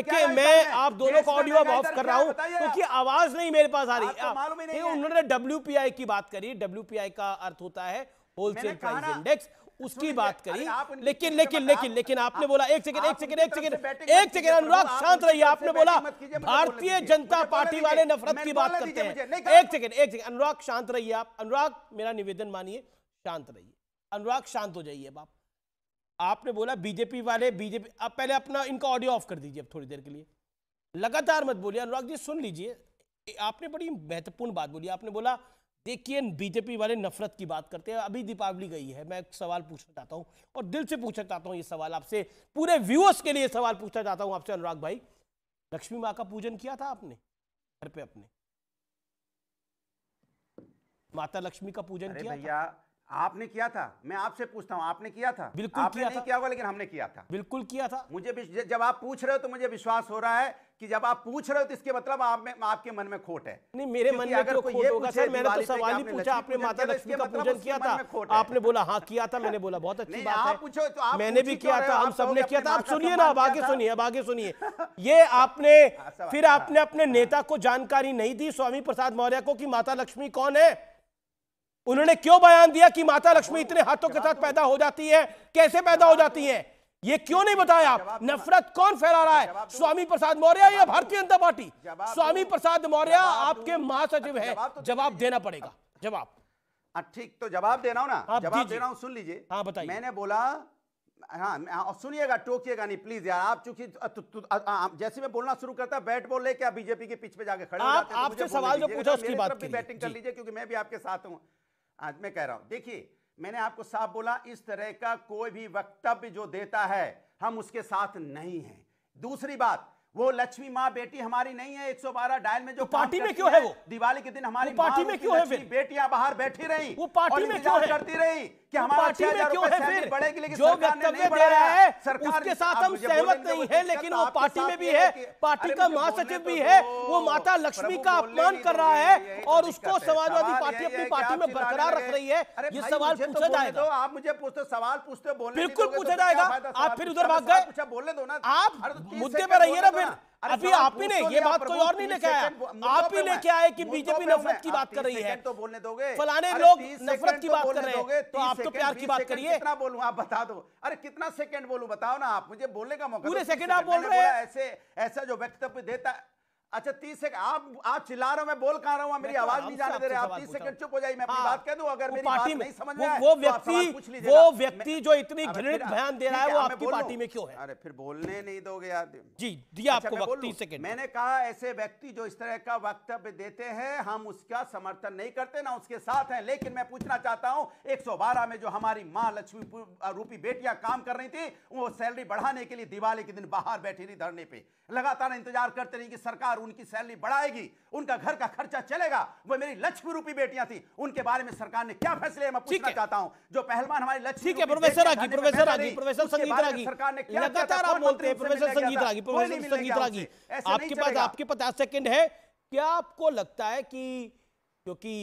Speaker 2: देखिए मैं आप दोनों का ऑडियो ऑफ कर रहा हूँ क्योंकि तो आवाज नहीं मेरे पास आ रही तो उन्होंने डब्ल्यू की बात करी डब्ल्यू का अर्थ होता है होलसेल प्राइस इंडेक्स उसकी बात करी लेकिन लेकिन लेकिन लेकिन आपने बोला एक सेकंड एक सेकंड एक सेकंड एक सेकंड अनुराग शांत रहिए आपने बोला भारतीय जनता पार्टी वाले नफरत की बात करते हैं एक सेकंड एक सेकंड अनुराग शांत रहिए आप अनुराग मेरा निवेदन मानिए शांत रहिए अनुराग शांत हो जाइए बाप आपने बोला बीजेपी वाले बीजेपी आप पहले अपना इनका ऑडियो ऑफ कर दीजिए अब थोड़ी देर के लिए लगातार मत बोलिए अनुराग जी सुन लीजिए आपने बड़ी महत्वपूर्ण बात बोली आपने बोला देखिए बीजेपी वाले नफरत की बात करते हैं अभी दीपावली गई है मैं एक सवाल पूछना चाहता हूं और दिल से पूछना चाहता हूं ये सवाल आपसे पूरे व्यूअर्स के लिए सवाल पूछना चाहता हूं आपसे अनुराग भाई लक्ष्मी माँ का पूजन किया था आपने घर पे अपने
Speaker 4: माता लक्ष्मी का पूजन किया भैया आपने किया था मैं आपसे पूछता हूँ आपने किया था बिल्कुल आपने किया नहीं था। किया हुआ लेकिन हमने किया था बिल्कुल किया था मुझे जब आप पूछ रहे हो तो मुझे विश्वास हो रहा है कि जब आप पूछ रहे हो तो इसके मतलब आप में, आपके मन में खोट है नहीं मेरे मन में अगर ये होगा सर मैंने तो सवाल ही पूछा आपने माता तो लक्ष्मी का मतलब पूजन किया था
Speaker 2: आपने बोला हाँ किया था मैंने बोला बहुत अच्छी बात है पूछो तो मैंने भी तो तो किया था हम सबने किया था आप सुनिए ना अब आगे सुनिए अब आगे सुनिए ये आपने हाँ, फिर आपने हाँ। अपने नेता को जानकारी नहीं दी स्वामी प्रसाद मौर्य को कि माता लक्ष्मी कौन है उन्होंने क्यों बयान दिया कि माता लक्ष्मी इतने हाथों के साथ पैदा हो जाती है कैसे पैदा हो जाती है ये क्यों नहीं बताया आप नफरत कौन फैला रहा है स्वामी प्रसाद मौर्य या भारतीय जनता पार्टी स्वामी प्रसाद मौर्य आपके महासचिव है जवाब
Speaker 4: देना पड़ेगा जवाब हाँ, ठीक तो जवाब देना हो ना जवाब दे रहा हूँ सुन लीजिए हाँ बताइए मैंने बोला हाँ, हाँ सुनिएगा टोकिएगा नहीं प्लीज यार आप चूंकि जैसे मैं बोलना शुरू करता बैट बॉल लेके आप बीजेपी के पिच पे जाके खड़े तो आपसे सवाल जो पूछा उसकी बात बैटिंग कर लीजिए क्योंकि मैं भी आपके साथ हूँ आज मैं कह रहा हूं देखिए मैंने आपको साफ बोला इस तरह का कोई भी वक्तव्य जो देता है हम उसके साथ नहीं है दूसरी बात वो लक्ष्मी माँ बेटी हमारी नहीं है 112 डायल में जो पार्टी में क्यों है वो दिवाली के दिन हमारी पार्टी में क्यों है बेटियां बाहर बैठी रही वो पार्टी में क्यों करती रही कि हमारा पार्टी में क्यों है फिर जो वक्तव्य दे रहा है उसके साथ हम सहमत नहीं है लेकिन तो वो पार्टी में भी है पार्टी का महासचिव भी तो है वो माता लक्ष्मी का अपमान कर रहा है तो और उसको समाजवादी पार्टी अपनी पार्टी में बरकरार रख रही है ये सवाल पूछा जाएगा आप मुझे पूछते सवाल पूछते बोलने बिल्कुल पूछा जाएगा आप फिर उधर भाग गए बोलने दो ना आप मुद्दे पर रहिए ना फिर अभी आप ही ने तो ये बात कोई और नहीं लेके आया आप ही लेके आए कि बीजेपी नफरत की बात कर रही है तो बोलने दोगे फलाने लोग नफरत की तो बात कर रहे हैं तो आप तो प्यार की बात करिए कितना बोलूं आप बता दो अरे कितना सेकंड बोलूं बताओ ना आप मुझे बोलने का मौका पूरे सेकंड आप बोल रहे हैं ऐसे ऐसा जो वक्तव्य देता है अच्छा तीस सेकंड आप आप चिल्ला रहे हो मैं बोल कहा रहा हूँ मेरी तो आवाज नहीं जाने दे रहे आप तीस सेकंड चुप हो जाइए मैं अपनी हाँ, बात कह दूं अगर मेरी बात नहीं समझ में वो तो व्यक्ति वो व्यक्ति जो इतनी घृणित बयान दे रहा है वो हाँ, आपकी पार्टी में क्यों है अरे फिर बोलने नहीं दोगे यार जी दिया अच्छा, आपको वक्त तीस सेकंड मैंने कहा ऐसे व्यक्ति जो इस तरह का वक्तव्य देते हैं हम उसका समर्थन नहीं करते ना उसके साथ है लेकिन मैं पूछना चाहता हूँ एक में जो हमारी माँ लक्ष्मी रूपी बेटियां काम कर रही थी वो सैलरी बढ़ाने के लिए दिवाली के दिन बाहर बैठी थी धरने पर लगातार इंतजार करते रही कि सरकार उनकी सैलरी बढ़ाएगी उनका घर का खर्चा चलेगा वो मेरी लक्ष्मी रूपी बेटियां थी उनके बारे में सरकार ने क्या फैसले मैं पूछना चाहता हूं जो पहलवान हमारी लक्ष्मी के प्रोफेसर आगे प्रोफेसर आगे प्रोफेसर संगीत रागी सरकार ने लगातार आप बोलते हैं प्रोफेसर संगीत रागी प्रोफेसर संगीत
Speaker 2: रागी आपके पास आपके पचास सेकंड है क्या आपको लगता है कि क्योंकि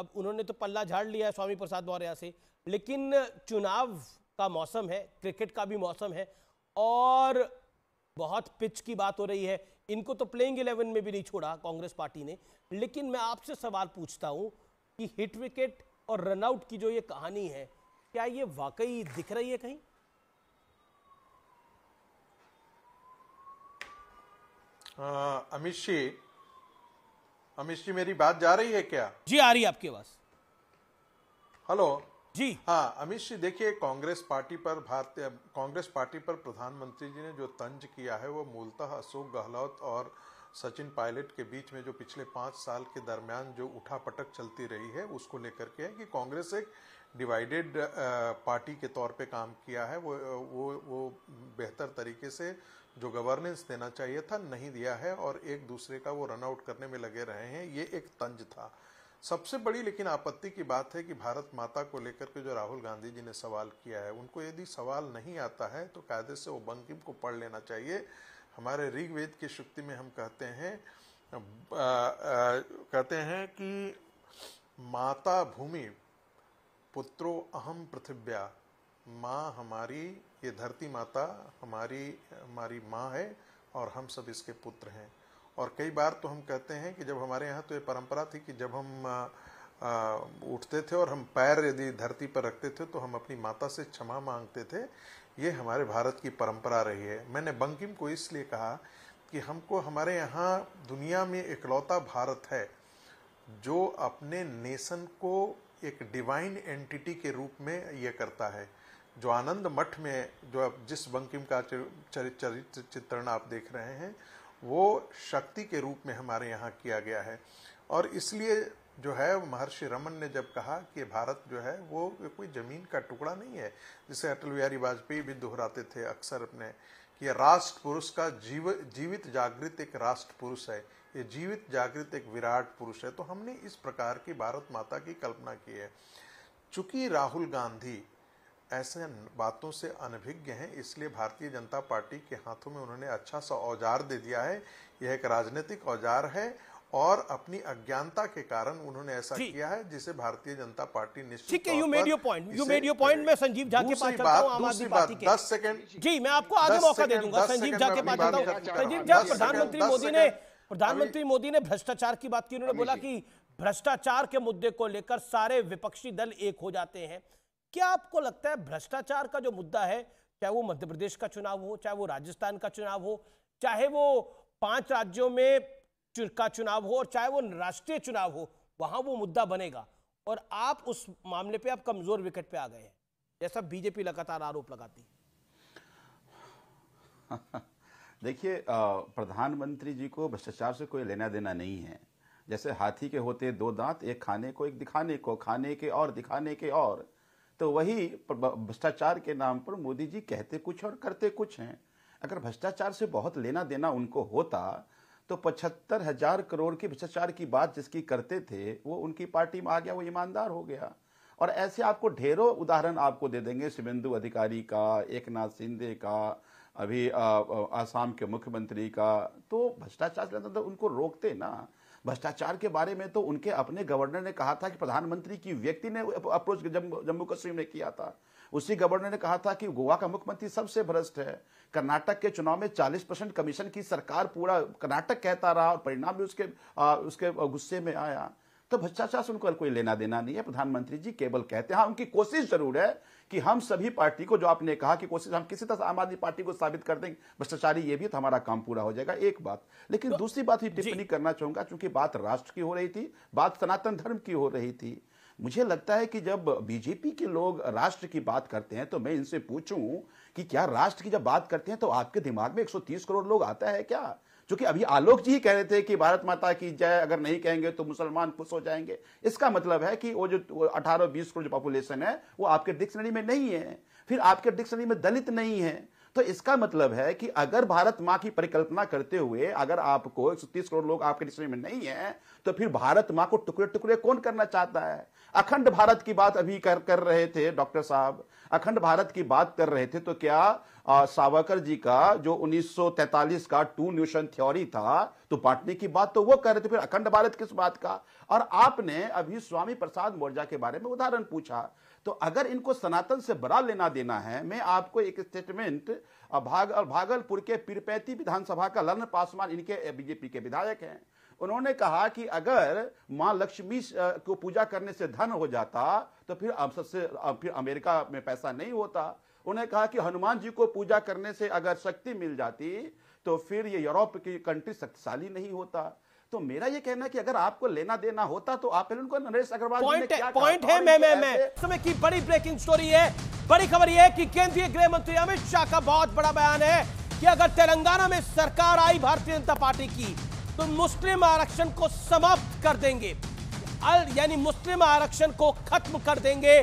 Speaker 2: अब उन्होंने तो पल्ला झाड़ लिया है स्वामी प्रसाद मौर्य से लेकिन चुनाव का मौसम है क्रिकेट का भी मौसम है और बहुत पिच की बात हो रही है इनको तो प्लेइंग इलेवन में भी नहीं छोड़ा कांग्रेस पार्टी ने लेकिन मैं आपसे सवाल पूछता हूँ कि हिट विकेट और रनआउट की जो ये कहानी है क्या ये वाकई दिख रही है कहीं
Speaker 3: अमित जी अमित जी मेरी बात जा रही है क्या जी आ रही है आपके पास हेलो जी हाँ अमित जी देखिए कांग्रेस पार्टी पर भारतीय कांग्रेस पार्टी पर प्रधानमंत्री जी ने जो तंज किया है वो मूलतः अशोक गहलोत और सचिन पायलट के बीच में जो पिछले पांच साल के दरमियान जो उठा पटक चलती रही है उसको लेकर के है कि कांग्रेस एक डिवाइडेड पार्टी के तौर पे काम किया है वो वो वो बेहतर तरीके से जो गवर्नेंस देना चाहिए था नहीं दिया है और एक दूसरे का वो रनआउट करने में लगे रहे हैं ये एक तंज था सबसे बड़ी लेकिन आपत्ति की बात है कि भारत माता को लेकर के जो राहुल गांधी जी ने सवाल किया है उनको यदि सवाल नहीं आता है तो कायदे से वो बंकिम को पढ़ लेना चाहिए हमारे ऋग्वेद की शुक्ति में हम कहते हैं आ, आ, कहते हैं कि माता भूमि पुत्रो अहम पृथिव्या माँ हमारी ये धरती माता हमारी हमारी माँ है और हम सब इसके पुत्र हैं और कई बार तो हम कहते हैं कि जब हमारे यहाँ तो ये परंपरा थी कि जब हम उठते थे और हम पैर यदि धरती पर रखते थे तो हम अपनी माता से क्षमा मांगते थे ये हमारे भारत की परंपरा रही है मैंने बंकिम को इसलिए कहा कि हमको हमारे यहाँ दुनिया में इकलौता भारत है जो अपने नेशन को एक डिवाइन एंटिटी के रूप में ये करता है जो आनंद मठ में जो जिस बंकिम का चरित्र चित्रण आप देख रहे हैं वो शक्ति के रूप में हमारे यहाँ किया गया है और इसलिए जो है महर्षि रमन ने जब कहा कि भारत जो है वो कोई जमीन का टुकड़ा नहीं है जिसे अटल बिहारी वाजपेयी भी दोहराते थे अक्सर अपने कि राष्ट्र पुरुष का जीव जीवित जागृत एक राष्ट्र पुरुष है ये जीवित जागृत एक विराट पुरुष है तो हमने इस प्रकार की भारत माता की कल्पना की है चूंकि राहुल गांधी ऐसे बातों से अनभिज्ञ हैं इसलिए भारतीय जनता पार्टी के हाथों में उन्होंने अच्छा सा औजार दे दिया है यह एक राजनीतिक औजार है और अपनी अज्ञानता के कारण उन्होंने ऐसा किया है जिसे भारतीय जनता पार्टी निश्चित you made point you made point मैं
Speaker 2: संजीव झा के पास चलता हूं आम आदमी पार्टी के सेकंड जी मैं आपको आगे मौका दे दूंगा संजीव झा के पास चलता हूं संजीव झा प्रधानमंत्री मोदी ने प्रधानमंत्री मोदी ने भ्रष्टाचार की बात की उन्होंने बोला कि भ्रष्टाचार के मुद्दे को लेकर सारे विपक्षी दल एक हो जाते हैं क्या आपको लगता है भ्रष्टाचार का जो मुद्दा है चाहे वो मध्य प्रदेश का चुनाव हो चाहे वो राजस्थान का चुनाव हो चाहे वो पांच राज्यों में का चुनाव हो और चाहे वो राष्ट्रीय चुनाव हो वहां वो मुद्दा बनेगा और आप उस मामले पे आप कमजोर विकेट पे आ गए हैं जैसा बीजेपी लगातार आरोप लगाती
Speaker 4: [LAUGHS] देखिए प्रधानमंत्री जी को भ्रष्टाचार से कोई लेना देना नहीं है जैसे हाथी के होते दो दांत एक खाने को एक दिखाने को खाने के और दिखाने के और तो वही भ्रष्टाचार के नाम पर मोदी जी कहते कुछ और करते कुछ हैं अगर भ्रष्टाचार से बहुत लेना देना उनको होता तो पचहत्तर हजार करोड़ की भ्रष्टाचार की बात जिसकी करते थे वो उनकी पार्टी में आ गया वो ईमानदार हो गया और ऐसे आपको ढेरों उदाहरण आपको दे देंगे शिवेंदु अधिकारी का एक नाथ शिंदे का अभी आ, आ, आसाम के मुख्यमंत्री का तो भ्रष्टाचार तो उनको रोकते ना भ्रष्टाचार के बारे में तो उनके अपने गवर्नर ने कहा था कि प्रधानमंत्री की व्यक्ति ने अप्रोच जम्मू कश्मीर में किया था उसी गवर्नर ने कहा था कि गोवा का मुख्यमंत्री सबसे भ्रष्ट है कर्नाटक के चुनाव में 40 परसेंट कमीशन की सरकार पूरा कर्नाटक कहता रहा और परिणाम भी उसके आ, उसके गुस्से में आया तो भ्रष्टाचार से उनको कोई लेना देना नहीं है प्रधानमंत्री जी केवल कहते हैं हाँ उनकी कोशिश जरूर है कि हम सभी पार्टी को जो आपने कहा कि कोशिश हम किसी तरह आम आदमी पार्टी को साबित कर देंगे भ्रष्टाचारी ये भी तो हमारा काम पूरा हो जाएगा एक बात लेकिन तो, दूसरी बात ही टिप्पणी करना चाहूंगा क्योंकि बात राष्ट्र की हो रही थी बात सनातन धर्म की हो रही थी मुझे लगता है कि जब बीजेपी के लोग राष्ट्र की बात करते हैं तो मैं इनसे पूछूं कि क्या राष्ट्र की जब बात करते हैं तो आपके दिमाग में 130 करोड़ लोग आता है क्या क्योंकि अभी आलोक जी ही कह रहे थे कि भारत माता की जय अगर नहीं कहेंगे तो मुसलमान खुश हो जाएंगे इसका मतलब है कि वो जो अठारह बीस करोड़ जो पॉपुलेशन है वो आपके डिक्शनरी में नहीं है फिर आपके डिक्शनरी में दलित नहीं है तो इसका मतलब है कि अगर भारत माँ की परिकल्पना करते हुए अगर आपको एक करोड़ लोग आपके रिश्ते में नहीं है तो फिर भारत माँ को टुकड़े टुकड़े कौन करना चाहता है अखंड भारत की बात अभी कर कर रहे थे डॉक्टर साहब अखंड भारत की बात कर रहे थे तो क्या सावरकर जी का जो 1943 का टू न्यूशन थ्योरी था तो बांटने की बात तो वो कर रहे थे फिर अखंड भारत किस बात का और आपने अभी स्वामी प्रसाद मौर्या के बारे में उदाहरण पूछा तो अगर इनको सनातन से बड़ा लेना देना है मैं आपको एक स्टेटमेंट भाग भागलपुर के पिरपैती विधानसभा का लर्न पासवान इनके बीजेपी के विधायक हैं उन्होंने कहा कि अगर माँ लक्ष्मी को पूजा करने से धन हो जाता तो फिर सबसे फिर अमेरिका में पैसा नहीं होता उन्हें कहा कि हनुमान जी को पूजा करने से अगर शक्ति मिल जाती तो फिर ये यूरोप की कंट्री शक्तिशाली नहीं होता तो मेरा ये कहना है कि अगर आपको लेना देना होता तो आप उनको नरेश अग्रवाल पॉइंट है मैं मैं मैं
Speaker 2: समय की बड़ी ब्रेकिंग स्टोरी है बड़ी खबर यह है कि केंद्रीय गृह मंत्री अमित शाह का बहुत बड़ा बयान है कि अगर तेलंगाना में सरकार आई भारतीय जनता पार्टी की तो मुस्लिम आरक्षण को समाप्त कर देंगे यानी मुस्लिम आरक्षण को खत्म कर देंगे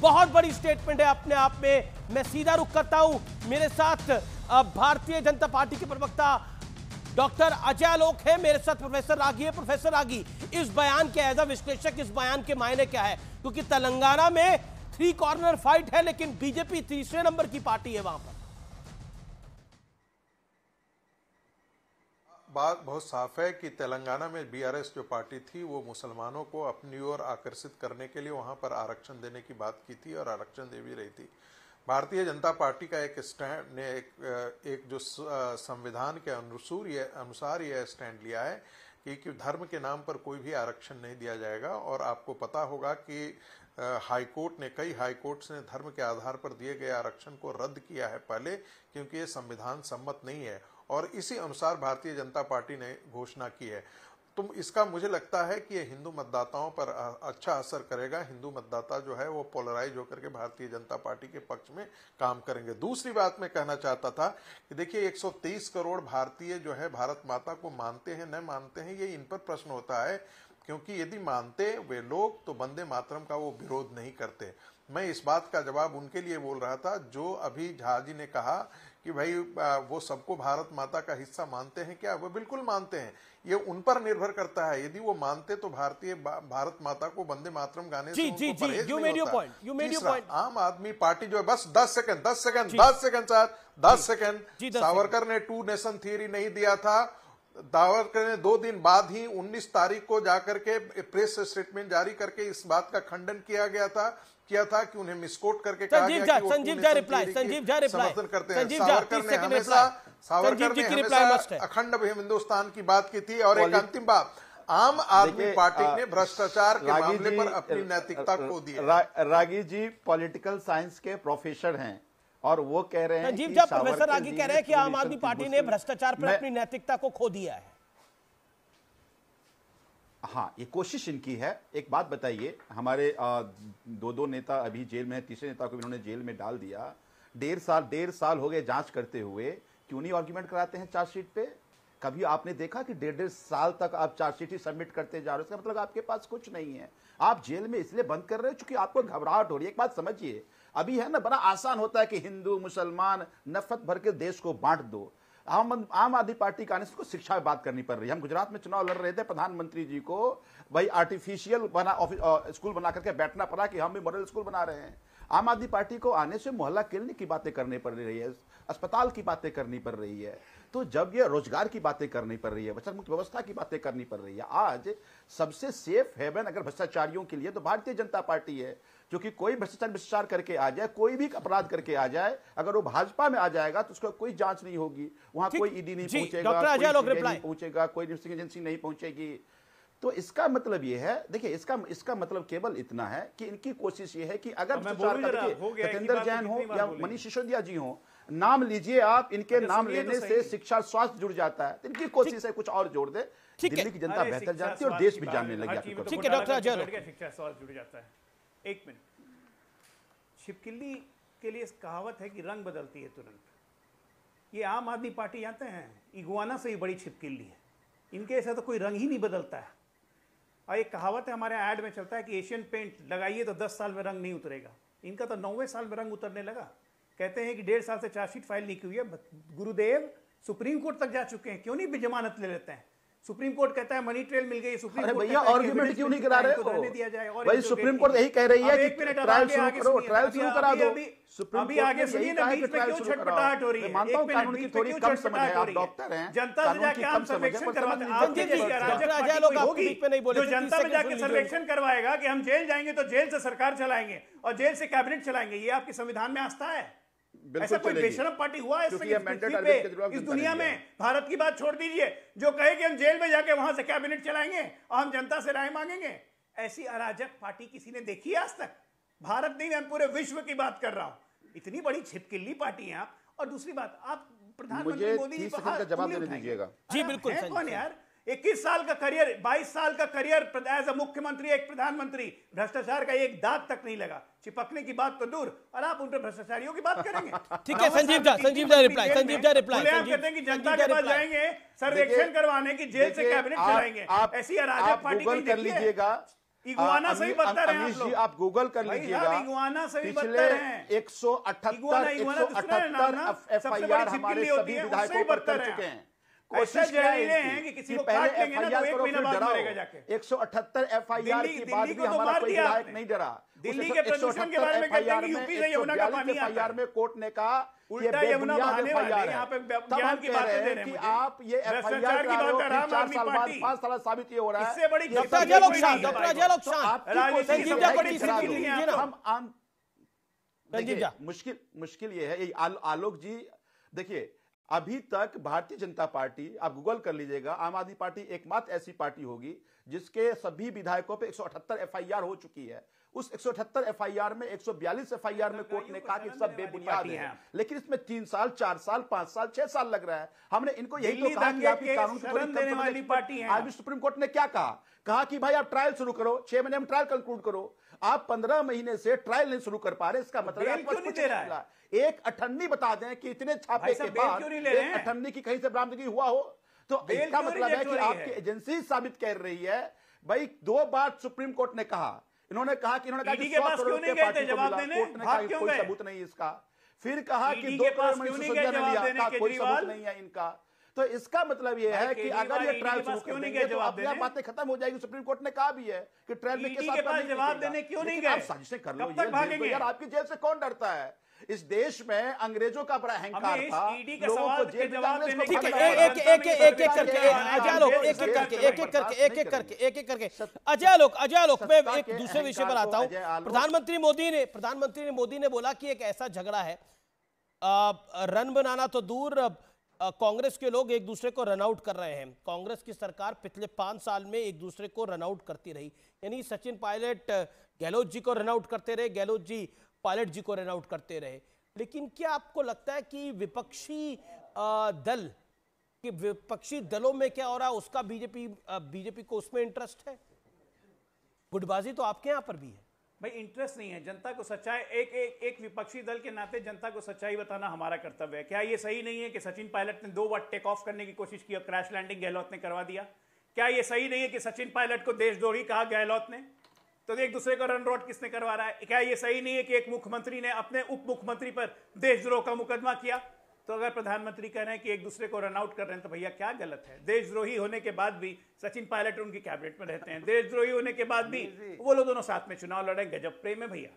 Speaker 2: बहुत बड़ी स्टेटमेंट है अपने आप में मैं सीधा रुख करता हूं मेरे साथ भारतीय जनता पार्टी के प्रवक्ता डॉक्टर अजय आलोक है मेरे साथ प्रोफेसर रागी है प्रोफेसर रागी इस बयान के एज अ विश्लेषक इस बयान के मायने क्या है क्योंकि तेलंगाना में थ्री कॉर्नर फाइट है लेकिन बीजेपी तीसरे नंबर की पार्टी है वहां पर
Speaker 3: बात बहुत साफ है कि तेलंगाना में बीआरएस जो पार्टी थी वो मुसलमानों को अपनी ओर आकर्षित करने के लिए वहां पर आरक्षण देने की बात की थी और आरक्षण दे भी रही थी भारतीय जनता पार्टी का एक स्टैंड ने एक, एक जो संविधान के अनुसूर ये अनुसार यह स्टैंड लिया है कि, कि धर्म के नाम पर कोई भी आरक्षण नहीं दिया जाएगा और आपको पता होगा कि हाईकोर्ट ने कई कोर्ट्स ने धर्म के आधार पर दिए गए आरक्षण को रद्द किया है पहले क्योंकि ये संविधान सम्मत नहीं है और इसी अनुसार भारतीय जनता पार्टी ने घोषणा की है तो इसका मुझे लगता है कि ये हिंदू मतदाताओं पर अच्छा असर करेगा हिंदू मतदाता जो है वो पोलराइज होकर के भारतीय जनता पार्टी के पक्ष में काम करेंगे दूसरी बात मैं कहना चाहता था कि देखिए 130 करोड़ भारतीय जो है भारत माता को मानते हैं न मानते हैं ये इन पर प्रश्न होता है क्योंकि यदि मानते वे लोग तो बंदे मातरम का वो विरोध नहीं करते मैं इस बात का जवाब उनके लिए बोल रहा था जो अभी झा जी ने कहा कि भाई वो सबको भारत माता का हिस्सा मानते हैं क्या वो बिल्कुल मानते हैं ये उन पर निर्भर करता है यदि वो मानते तो भारतीय भारत माता को बंदे मातरम गाने जी, से जी, जी, यू यू आम आदमी पार्टी जो है बस दस सेकंड दस सेकंड दस सेकंड सर दस सेकंड सावरकर ने टू नेशन थियरी नहीं दिया था दावरकर ने दो दिन बाद ही 19 तारीख को जाकर के प्रेस स्टेटमेंट जारी करके इस बात का खंडन किया गया था किया था कि उन्हें मिसकोट करके संजीव झा संजीव झा रिप्लाई संजीव झा रिप्लाई करते हैं सावरकर ने हमेशा अखंड हिंदुस्तान की बात की थी और एक अंतिम बात आम आदमी पार्टी ने भ्रष्टाचार के मामले पर अपनी नैतिकता खो दी रा, रागी जी पॉलिटिकल साइंस के प्रोफेसर हैं
Speaker 4: और वो कह रहे हैं संजीव जब प्रोफेसर रागी कह रहे हैं कि आम आदमी पार्टी ने भ्रष्टाचार पर अपनी
Speaker 2: नैतिकता को खो दिया है
Speaker 4: हाँ ये कोशिश इनकी है एक बात बताइए हमारे आ, दो दो नेता अभी जेल में है तीसरे नेता को इन्होंने जेल में डाल दिया डेढ़ साल डेढ़ साल हो गए जांच करते हुए क्यों नहीं आर्ग्यूमेंट कराते हैं चार्जशीट पे कभी आपने देखा कि डेढ़ डेढ़ साल तक आप चार्जशीट ही सबमिट करते जा रहे हो इसका मतलब आपके पास कुछ नहीं है आप जेल में इसलिए बंद कर रहे हो चूंकि आपको घबराहट हो रही है एक बात समझिए अभी है ना बड़ा आसान होता है कि हिंदू मुसलमान नफरत भर के देश को बांट दो आम आम आदमी पार्टी कांग्रेस को शिक्षा में बात करनी पड़ रही है हम गुजरात में चुनाव लड़ रहे थे प्रधानमंत्री जी को भाई आर्टिफिशियल बना ऑफिस स्कूल बना करके बैठना पड़ा कि हम भी मॉडल स्कूल बना रहे हैं आम आदमी पार्टी को आने से मोहल्ला क्लिनिक की बातें करनी पड़ रही है अस्पताल की बातें करनी पड़ रही है तो जब ये रोजगार की बातें करनी पड़ रही है बचत मुक्त व्यवस्था की बातें करनी पड़ रही है आज सबसे सेफ हेवन अगर भ्रष्टाचारियों के लिए तो भारतीय जनता पार्टी है क्योंकि कोई भ्रष्टाचार भ्रष्टाचार करके आ जाए कोई भी अपराध करके आ जाए अगर वो भाजपा में आ जाएगा तो उसका कोई जांच नहीं होगी वहां कोई ईडी e नहीं पहुंचेगा पहुंचेगा कोई इन्वेस्टिंग एजेंसी नहीं पहुंचेगी तो इसका मतलब यह है देखिए इसका इसका मतलब केवल इतना है कि इनकी कोशिश यह है कि अगर सत्येंद्र तो जैन हो या मनीष सिसोदिया जी हो नाम लीजिए आप इनके अच्छा, नाम तो लेने तो से शिक्षा स्वास्थ्य जुड़ जाता है तो इनकी कोशिश है कुछ और जोड़ दे दिल्ली की जनता बेहतर जानती है और देश भी जानने लग जाती है ठीक है डॉक्टर
Speaker 1: शिक्षा स्वास्थ्य जुड़ जाता है एक मिनट छिपकिल्ली के लिए कहावत है कि रंग बदलती है तुरंत ये आम आदमी पार्टी आते हैं इगुआना से ही बड़ी छिपकिल्ली है इनके ऐसा तो कोई रंग ही नहीं बदलता है और एक कहावत है हमारे ऐड में चलता है कि एशियन पेंट लगाइए तो दस साल में रंग नहीं उतरेगा इनका तो नौवें साल में रंग उतरने लगा कहते हैं कि डेढ़ साल से चार्जशीट फाइल लिखी हुई है गुरुदेव सुप्रीम कोर्ट तक जा चुके हैं क्यों नहीं जमानत ले लेते हैं सुप्रीम कोर्ट कहता है मनी ट्रेल मिल गई सुप्रीम कोर्ट भैया आर्ग्यूमेंट क्यों नहीं करा रहे हो दिया जाए और भाई सुप्रीम कोर्ट यही कह रही है कि ट्रायल शुरू करो ट्रायल शुरू करा दो सुप्रीम अभी आगे सुनिए
Speaker 4: ना बीच में क्यों छटपटाहट हो रही है मानता हूं कानून की थोड़ी कम समझ है आप डॉक्टर हैं जनता से जाके आप
Speaker 1: सर्वेक्षण करवाते आप जैसी अराजक पार्टी लोग बीच में नहीं बोले जो तो जनता में जाके सर्वेक्षण करवाएगा कि हम जेल जाएंगे तो जेल से सरकार चलाएंगे और जेल से कैबिनेट चलाएंगे ये आपके संविधान में आस्था है
Speaker 3: ऐसा कोई बेशरम
Speaker 1: पार्टी हुआ है इस दुनिया में भारत की बात छोड़ दीजिए जो कहे कि हम जेल में जाके वहां से कैबिनेट चलाएंगे और हम जनता से राय मांगेंगे ऐसी अराजक पार्टी किसी ने देखी आज तक भारत नहीं मैं पूरे विश्व की बात कर रहा हूं इतनी बड़ी छिपकिली पार्टी है आप और दूसरी बात आप प्रधानमंत्री मोदी जी जवाब दीजिएगा
Speaker 4: जी बिल्कुल कौन यार
Speaker 1: इक्कीस साल का करियर 22 साल का करियर एज अ मुख्यमंत्री एक प्रधानमंत्री भ्रष्टाचार का एक दाग तक नहीं लगा चिपकने की बात तो दूर और आप उन पर भ्रष्टाचारियों की बात [LAUGHS] करेंगे
Speaker 2: ठीक है संजीव झा संजीव झा रिप्लाई संजीव झा रिप्लाई आप कहते हैं कि जनता के पास जाएंगे सर्वेक्षण करवाने की जेल से कैबिनेट चलाएंगे ऐसी अराजक पार्टी कर लीजिएगा
Speaker 4: इगुआना सही बदतर है आप आप गूगल कर लीजिएगा इगुआना सही बदतर तो है एक सौ अठहत्तर एफ आई आर हमारे सभी विधायकों पर कर चुके हैं कोशिश कि किसी को काट लेंगे ना तो एक महीना बाद मरेगा जाके 178 एफआईआर के बाद भी हमारा कोई नहीं डरा दिल्ली के तो प्रदूषण के बारे में कहते हैं कि यूपी से यमुना का पानी है में कोर्ट ने कहा उल्टा यमुना बहाने वाले यहाँ पे ज्ञान की बातें दे रहे हैं आप ये भ्रष्टाचार की बात कर आम आदमी पार्टी पांच साल साबित ये हो रहा है इससे बड़ी डॉक्टर अजय लोग शांत डॉक्टर अजय लोग शांत राजनीति बड़ी स्थिति हम आम मुश्किल मुश्किल ये है आलोक जी देखिए अभी तक भारतीय जनता पार्टी आप गूगल कर लीजिएगा आम आदमी पार्टी एकमात्र ऐसी पार्टी होगी जिसके सभी विधायकों पे 178 एफआईआर हो चुकी है उस 178 एफआईआर में 142 एफआईआर में तो कोर्ट ने कहा कि सब बेबुनियाद है लेकिन इसमें तीन साल चार साल पांच साल छह साल लग रहा है हमने इनको यही तो कहा कि आपकी कानून पार्टी है आज सुप्रीम कोर्ट ने क्या कहा कहा कि भाई आप ट्रायल शुरू करो छह महीने में ट्रायल कंक्लूड करो आप पंद्रह महीने से ट्रायल नहीं शुरू कर पा रहे इसका मतलब आप क्यों नहीं दे रहा है? एक अठन्नी बता दें कि इतने छापे के बाद एक अठन्नी की कहीं से बरामदगी हुआ हो तो इसका मतलब है कि आपकी एजेंसी साबित कर रही है भाई दो बार सुप्रीम कोर्ट ने कहा इन्होंने कहा कि इन्होंने कहा कि कोई सबूत नहीं इसका फिर कहा कि दो करोड़ मनीष सिसोदिया ने लिया कोई सबूत नहीं है इनका तो इसका मतलब यह है कि अगर ये ट्रायल शुरू क्यों नहीं गए तो जवाब देने बातें खत्म हो जाएगी सुप्रीम कोर्ट ने कहा भी है कि ट्रायल में के पास जवाब देने क्यों नहीं गए साजिशें कर लो यार आपकी जेल से कौन डरता है इस देश में अंग्रेजों का बड़ा अहंकार था लोगों को जेल जवाब देने की एक एक एक एक करके
Speaker 2: अजय लोग एक एक करके एक एक करके एक एक करके एक एक करके अजय लोग अजय लोग मैं एक दूसरे विषय पर आता हूं प्रधानमंत्री मोदी ने प्रधानमंत्री मोदी ने बोला कि एक ऐसा झगड़ा है रन बनाना तो दूर कांग्रेस के लोग एक दूसरे को रनआउट कर रहे हैं कांग्रेस की सरकार पिछले पांच साल में एक दूसरे को रनआउट करती रही यानी सचिन पायलट गहलोत जी को रनआउट करते रहे गहलोत जी पायलट जी को रनआउट करते रहे लेकिन क्या आपको लगता है कि विपक्षी दल कि विपक्षी दलों में क्या हो रहा है उसका बीजेपी बीजेपी को उसमें इंटरेस्ट है गुटबाजी तो आपके यहां पर भी है भाई इंटरेस्ट नहीं है जनता को सच्चाई एक एक एक विपक्षी दल के नाते जनता को सच्चाई
Speaker 1: बताना हमारा कर्तव्य है क्या ये सही नहीं है कि सचिन पायलट ने दो बार टेक ऑफ करने की कोशिश की और क्रैश लैंडिंग गहलोत ने करवा दिया क्या ये सही नहीं है कि सचिन पायलट को देशद्रोही कहा गहलोत ने तो एक दूसरे का रन रोड किसने करवा रहा है क्या ये सही नहीं है कि एक मुख्यमंत्री ने अपने उप मुख्यमंत्री पर देशद्रोह का मुकदमा किया तो अगर प्रधानमंत्री कह रहे हैं कि एक दूसरे को रनआउट कर रहे हैं तो भैया क्या गलत है देशद्रोही होने के बाद भी सचिन पायलट उनकी कैबिनेट में रहते हैं [LAUGHS] देशद्रोही होने के बाद भी वो लोग दोनों साथ में चुनाव लड़े गजब प्रेम है भैया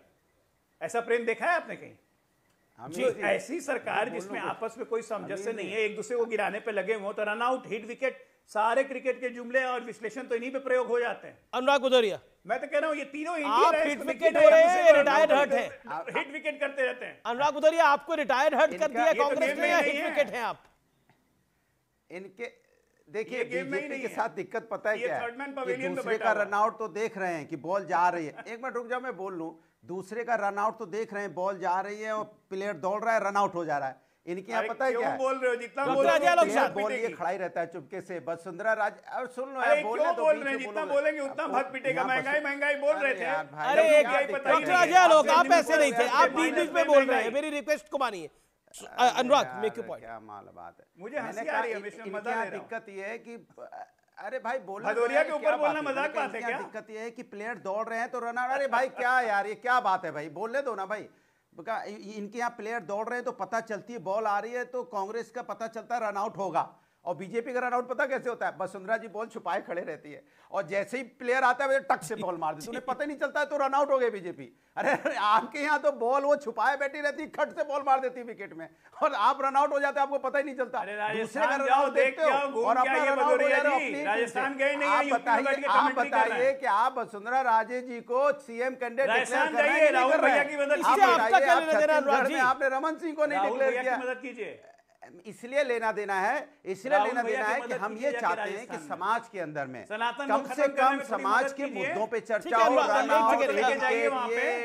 Speaker 1: ऐसा प्रेम देखा है आपने कहीं हाँ, जी ऐसी सरकार जिसमें आपस में कोई सामंजस्य हाँ, नहीं है एक दूसरे को गिराने पर लगे हुए तो रनआउट हिट विकेट सारे क्रिकेट के जुमले और विश्लेषण तो इन्हीं पे प्रयोग हो जाते हैं अनुराग गुजरिया मैं तो कह रहा हूँ ये तीनों आप हिट विकेट हो रहे हैं रिटायर्ड हट है हिट विकेट करते रहते हैं
Speaker 2: अनुराग गुजरिया आपको
Speaker 4: रिटायर्ड हट कर दिया कांग्रेस में हिट विकेट है आप इनके देखिए बीजेपी के साथ दिक्कत पता है क्या है दूसरे का रनआउट तो देख रहे हैं कि बॉल जा रही है एक मिनट रुक जाओ मैं बोल लूँ दूसरे का रनआउट तो देख रहे हैं बॉल जा रही है और प्लेयर दौड़ रहा है रनआउट हो जा रहा है इनके यहाँ पता है क्या बोल रहे हो जितना बोल रहे हो जितना बोल बोलिए खड़ा ही रहता है चुपके से वसुंधरा राज और सुन लो अरे क्यों तो बोल रहे हैं जितना बोलेंगे उतना भाग पिटेगा महंगाई महंगाई बोल रहे थे अरे एक डॉक्टर अजय लोग आप ऐसे नहीं थे आप बीच बीच में बोल रहे हैं मेरी रिक्वेस्ट को मानिए अनुराग मेक पॉइंट क्या माल बात है मुझे हंसी आ रही है मजा दिक्कत ये है कि अरे भाई तो बोलना भदौरिया के ऊपर बोलना मजाक बात है क्या दिक्कत ये है कि प्लेयर दौड़ रहे हैं तो रनर अरे भाई क्या यार ये क्या बात है भाई बोलने दो ना भाई इनके यहाँ प्लेयर दौड़ रहे हैं तो पता चलती है बॉल आ रही है तो कांग्रेस का पता चलता है रनआउट होगा और बीजेपी का रनआउट पता कैसे होता है वसुंधरा जी बॉल छुपाए खड़े रहती है और जैसे ही प्लेयर आता है टक से बॉल मार देती उन्हें पता नहीं चलता है तो रनआउट हो गए बीजेपी अरे, आपके यहाँ तो बॉल वो छुपाए बैठी रहती खट से बॉल मार देती विकेट में और आप रनआउट हो जाते आपको पता ही नहीं चलता आप बताइए कि आप वसुंधरा राजे जी को सीएम कैंडिडेट आपने रमन सिंह को नहीं डिक्लेयर किया इसलिए लेना देना है इसलिए लेना देना है कि हम ये चाहते हैं कि समाज के अंदर में कम से कम समाज के मुद्दों पे चर्चा हो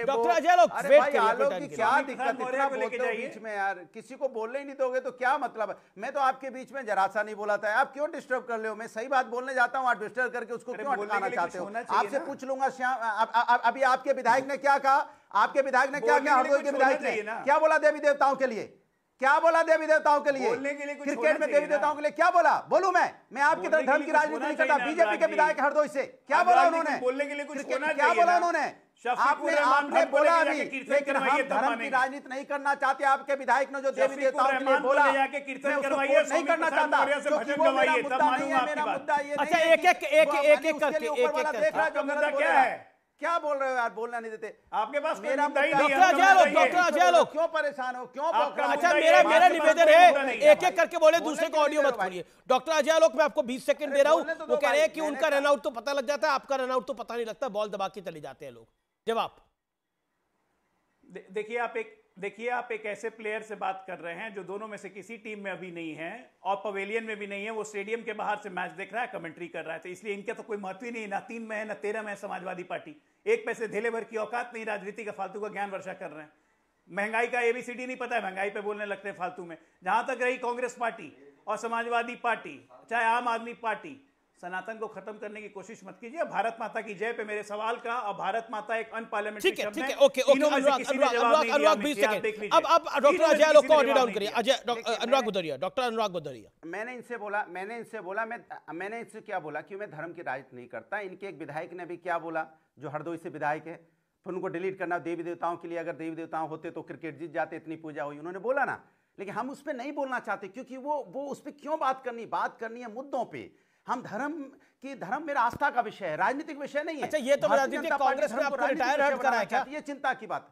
Speaker 4: डॉक्टर अजय लोग की क्या दिक्कत इतना बोलते बीच में यार किसी को बोलने ही नहीं दोगे तो क्या मतलब मैं तो आपके बीच में जरा सा नहीं बोला था आप क्यों डिस्टर्ब कर ले हो मैं सही बात बोलने जाता हूँ आप डिस्टर्ब करके उसको क्यों अटकाना चाहते हो आपसे पूछ लूंगा श्याम अभी आपके विधायक ने क्या कहा आपके विधायक ने क्या कहा हरदोई के विधायक ने क्या बोला देवी देवताओं के लिए क्या बोला देवी देवताओं के लिए क्रिकेट में देवी देवताओं के लिए क्या बोला बोलू मैं मैं आपकी तरह धर्म की राजनीति नहीं करता बीजेपी के विधायक हरदोई से क्या बोला उन्होंने बोलने के लिए कुछ क्या बोला उन्होंने आपने आपने बोला अभी लेकिन हम तो धर्म की राजनीति नहीं करना चाहते आपके विधायक ने जो देवी देवताओं के लिए बोला नहीं करना चाहता क्योंकि वो मेरा मुद्दा नहीं है मेरा मुद्दा ये अच्छा एक एक एक एक एक करके एक एक करके क्या है क्या बोल रहे हो यार बोलना नहीं देते आपके पास मेरा डॉक्टर अजय लोग डॉक्टर अजय लोग क्यों परेशान हो क्यों अच्छा मेरा मेरा निवेदन है
Speaker 2: एक एक करके बोले दूसरे को ऑडियो मत बोलिए डॉक्टर अजय लोग मैं आपको 20 सेकंड दे रहा हूँ तो वो कह रहे हैं कि उनका रनआउट तो पता लग जाता है आपका रनआउट तो पता नहीं लगता बॉल दबा के चले जाते हैं लोग जवाब
Speaker 1: देखिए आप एक देखिए आप एक ऐसे प्लेयर से बात कर रहे हैं जो दोनों में से किसी टीम में अभी नहीं है और पवेलियन में भी नहीं है वो स्टेडियम के बाहर से मैच देख रहा है कमेंट्री कर रहा है तो इसलिए इनके तो कोई महत्व ही नहीं ना तीन में है ना तेरह में है समाजवादी पार्टी एक पैसे धेले भर की औकात नहीं राजनीति का फालतू का ज्ञान वर्षा कर रहे हैं महंगाई का एबीसीडी नहीं पता है महंगाई पे बोलने लगते हैं फालतू में जहां तक रही कांग्रेस पार्टी और समाजवादी पार्टी चाहे आम आदमी पार्टी सनातन को खत्म करने की कोशिश मत कीजिए भारत माता की जय पे मेरे सवाल का अब भारत माता
Speaker 4: एक अनपार्लियामेंट्री है ठीक है okay okay Anurag
Speaker 2: Anurag Anurag 20 second अब अब डॉक्टर अजय को डाउन करिए अजय अनुराग भदौरिया डॉक्टर अनुराग
Speaker 4: मैंने इनसे बोला मैंने इनसे बोला मैं मैंने इनसे क्या बोला कि मैं धर्म की राजनीति नहीं करता इनके एक विधायक ने भी क्या बोला जो हरदोई से विधायक है फिर तो उनको डिलीट करना देवी देवताओं के लिए अगर देवी देवताओं होते तो क्रिकेट जीत जाते इतनी पूजा हुई उन्होंने बोला ना लेकिन हम उस पर नहीं बोलना चाहते क्योंकि वो वो उस पर क्यों बात करनी बात करनी है मुद्दों पर हम धर्म की धर्म मेरा आस्था का विषय है राजनीतिक विषय नहीं है अच्छा, ये तो कांग्रेस ने आपको रिटायर ये चिंता की बात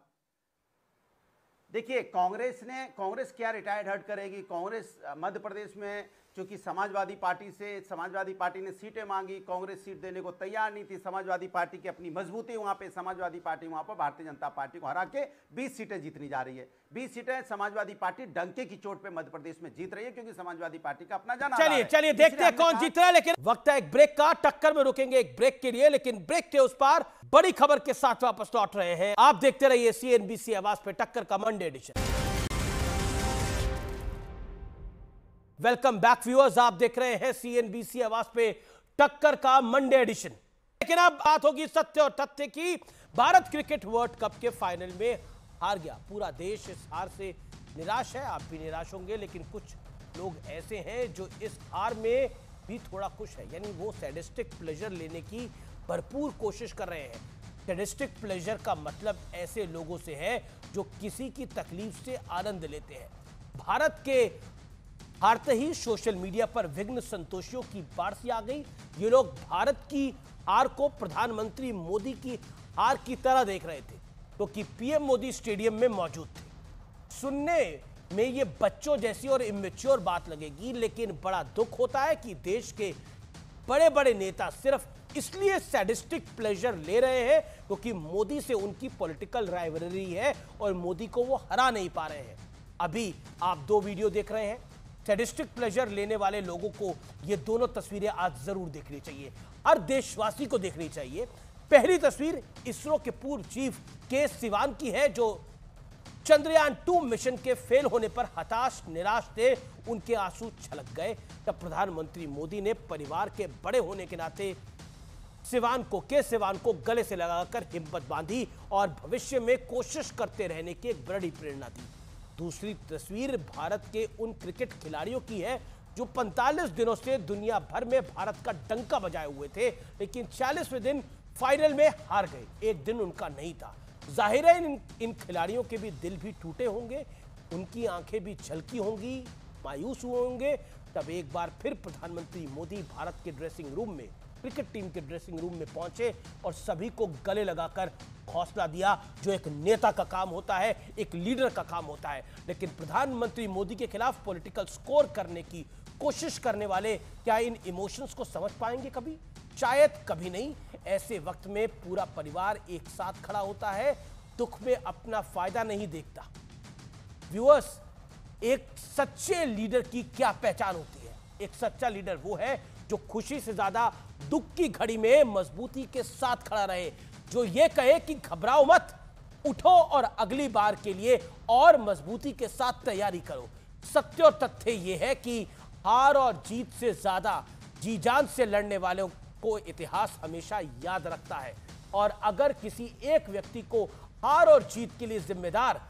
Speaker 4: देखिए कांग्रेस ने कांग्रेस क्या रिटायर्ड हट करेगी कांग्रेस मध्य प्रदेश में क्योंकि समाजवादी पार्टी से समाजवादी पार्टी ने सीटें मांगी कांग्रेस सीट देने को तैयार नहीं थी समाजवादी पार्टी की अपनी मजबूती वहां पे समाजवादी पार्टी वहां पर भारतीय जनता पार्टी को हरा के 20 सीटें जीतनी जा रही है 20 सीटें समाजवादी पार्टी डंके की चोट पे मध्य प्रदेश में जीत रही है क्योंकि समाजवादी पार्टी का अपना जाना चलिए चलिए देखते हैं कौन जीत
Speaker 2: रहा है लेकिन वक्त है एक ब्रेक का टक्कर में रुकेंगे एक ब्रेक के लिए लेकिन ब्रेक के उस पर बड़ी खबर के साथ वापस लौट रहे हैं आप देखते रहिए सी आवाज पे टक्कर का Monday edition welcome back viewers आप देख रहे हैं सीएनबीसी आवास पे टक्कर का मंडे एडिशन लेकिन अब बात होगी सत्य और तथ्य की भारत क्रिकेट वर्ल्ड कप के फाइनल में हार गया पूरा देश इस हार से निराश है आप भी निराश होंगे लेकिन कुछ लोग ऐसे हैं जो इस हार में भी थोड़ा खुश है यानी वो सैडिस्टिक प्लेजर लेने की भरपूर कोशिश कर रहे हैं सैडिस्टिक प्लेजर का मतलब ऐसे लोगों से है जो किसी की तकलीफ से आनंद लेते हैं भारत के हारते ही सोशल मीडिया पर विघ्न संतोषियों की बारसी आ गई ये लोग भारत की हार को प्रधानमंत्री मोदी की हार की तरह देख रहे थे क्योंकि तो पीएम मोदी स्टेडियम में मौजूद थे सुनने में ये बच्चों जैसी और इमेच्योर बात लगेगी लेकिन बड़ा दुख होता है कि देश के बड़े बड़े नेता सिर्फ इसलिए सैडिस्टिक प्लेजर ले रहे हैं क्योंकि तो मोदी से उनकी पॉलिटिकल राइवलरी है और मोदी को वो हरा नहीं पा रहे हैं अभी आप दो वीडियो देख रहे हैं सेडिस्टिक प्लेजर लेने वाले लोगों को ये दोनों तस्वीरें आज जरूर देखनी चाहिए हर देशवासी को देखनी चाहिए पहली तस्वीर इसरो के पूर्व चीफ के सिवान की है जो चंद्रयान टू मिशन के फेल होने पर हताश निराश थे उनके आंसू छलक गए तब प्रधानमंत्री मोदी ने परिवार के बड़े होने के नाते सिवान को के सिवान को गले से लगाकर हिम्मत बांधी और भविष्य में कोशिश करते रहने की एक बड़ी प्रेरणा दी दूसरी तस्वीर भारत के उन क्रिकेट खिलाड़ियों की है जो 45 दिनों से दुनिया भर में भारत का डंका बजाए हुए थे लेकिन छियालीसवें दिन फाइनल में हार गए एक दिन उनका नहीं था जाहिर है इन इन खिलाड़ियों के भी दिल भी टूटे होंगे उनकी आंखें भी झलकी होंगी मायूस हुए होंगे तब एक बार फिर प्रधानमंत्री मोदी भारत के ड्रेसिंग रूम में क्रिकेट टीम के ड्रेसिंग रूम में पहुंचे और सभी को गले लगाकर हौसला दिया जो एक नेता का काम होता है एक लीडर का काम होता है लेकिन प्रधानमंत्री मोदी के खिलाफ पॉलिटिकल स्कोर करने की कोशिश करने वाले क्या इन इमोशंस को समझ पाएंगे कभी शायद कभी नहीं ऐसे वक्त में पूरा परिवार एक साथ खड़ा होता है दुख में अपना फायदा नहीं देखता व्यूअर्स एक सच्चे लीडर की क्या पहचान होती है एक सच्चा लीडर वो है जो खुशी से ज्यादा दुख की घड़ी में मजबूती के साथ खड़ा रहे जो ये कहे कि घबराओ मत उठो और अगली बार के लिए और मजबूती के साथ तैयारी करो सत्य और तथ्य यह है कि हार और जीत से ज्यादा जी जान से लड़ने वालों को इतिहास हमेशा याद रखता है और अगर किसी एक व्यक्ति को हार और जीत के लिए जिम्मेदार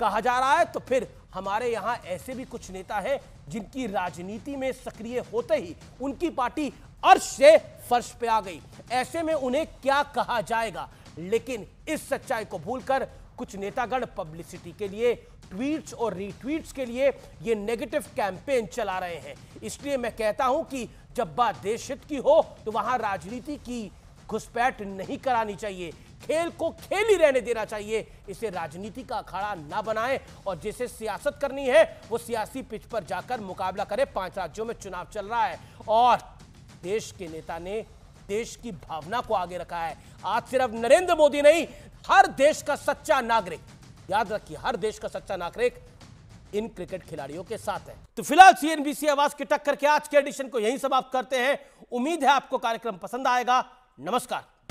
Speaker 2: कहा जा रहा है तो फिर हमारे यहां ऐसे भी कुछ नेता हैं जिनकी राजनीति में सक्रिय होते ही उनकी पार्टी अर्श से फर्श पे आ गई ऐसे में उन्हें क्या कहा जाएगा लेकिन इस सच्चाई को भूलकर कुछ नेतागण पब्लिसिटी के लिए ट्वीट्स और रीट्वीट्स के लिए ये नेगेटिव कैंपेन चला रहे हैं इसलिए मैं कहता हूं कि जब बात देश हित की हो तो वहां राजनीति की घुसपैठ नहीं करानी चाहिए खेल को खेल ही रहने देना चाहिए इसे राजनीति का अखाड़ा ना बनाएं और जिसे सियासत करनी है वो सियासी पिच पर जाकर मुकाबला करे पांच राज्यों में चुनाव चल रहा है और देश के नेता ने देश की भावना को आगे रखा है आज सिर्फ नरेंद्र मोदी नहीं हर देश का सच्चा नागरिक याद रखिए हर देश का सच्चा नागरिक इन क्रिकेट खिलाड़ियों के साथ है तो फिलहाल सीएनबीसी आवाज की टक्कर के आज के एडिशन को यहीं समाप्त करते हैं उम्मीद है आपको कार्यक्रम पसंद आएगा नमस्कार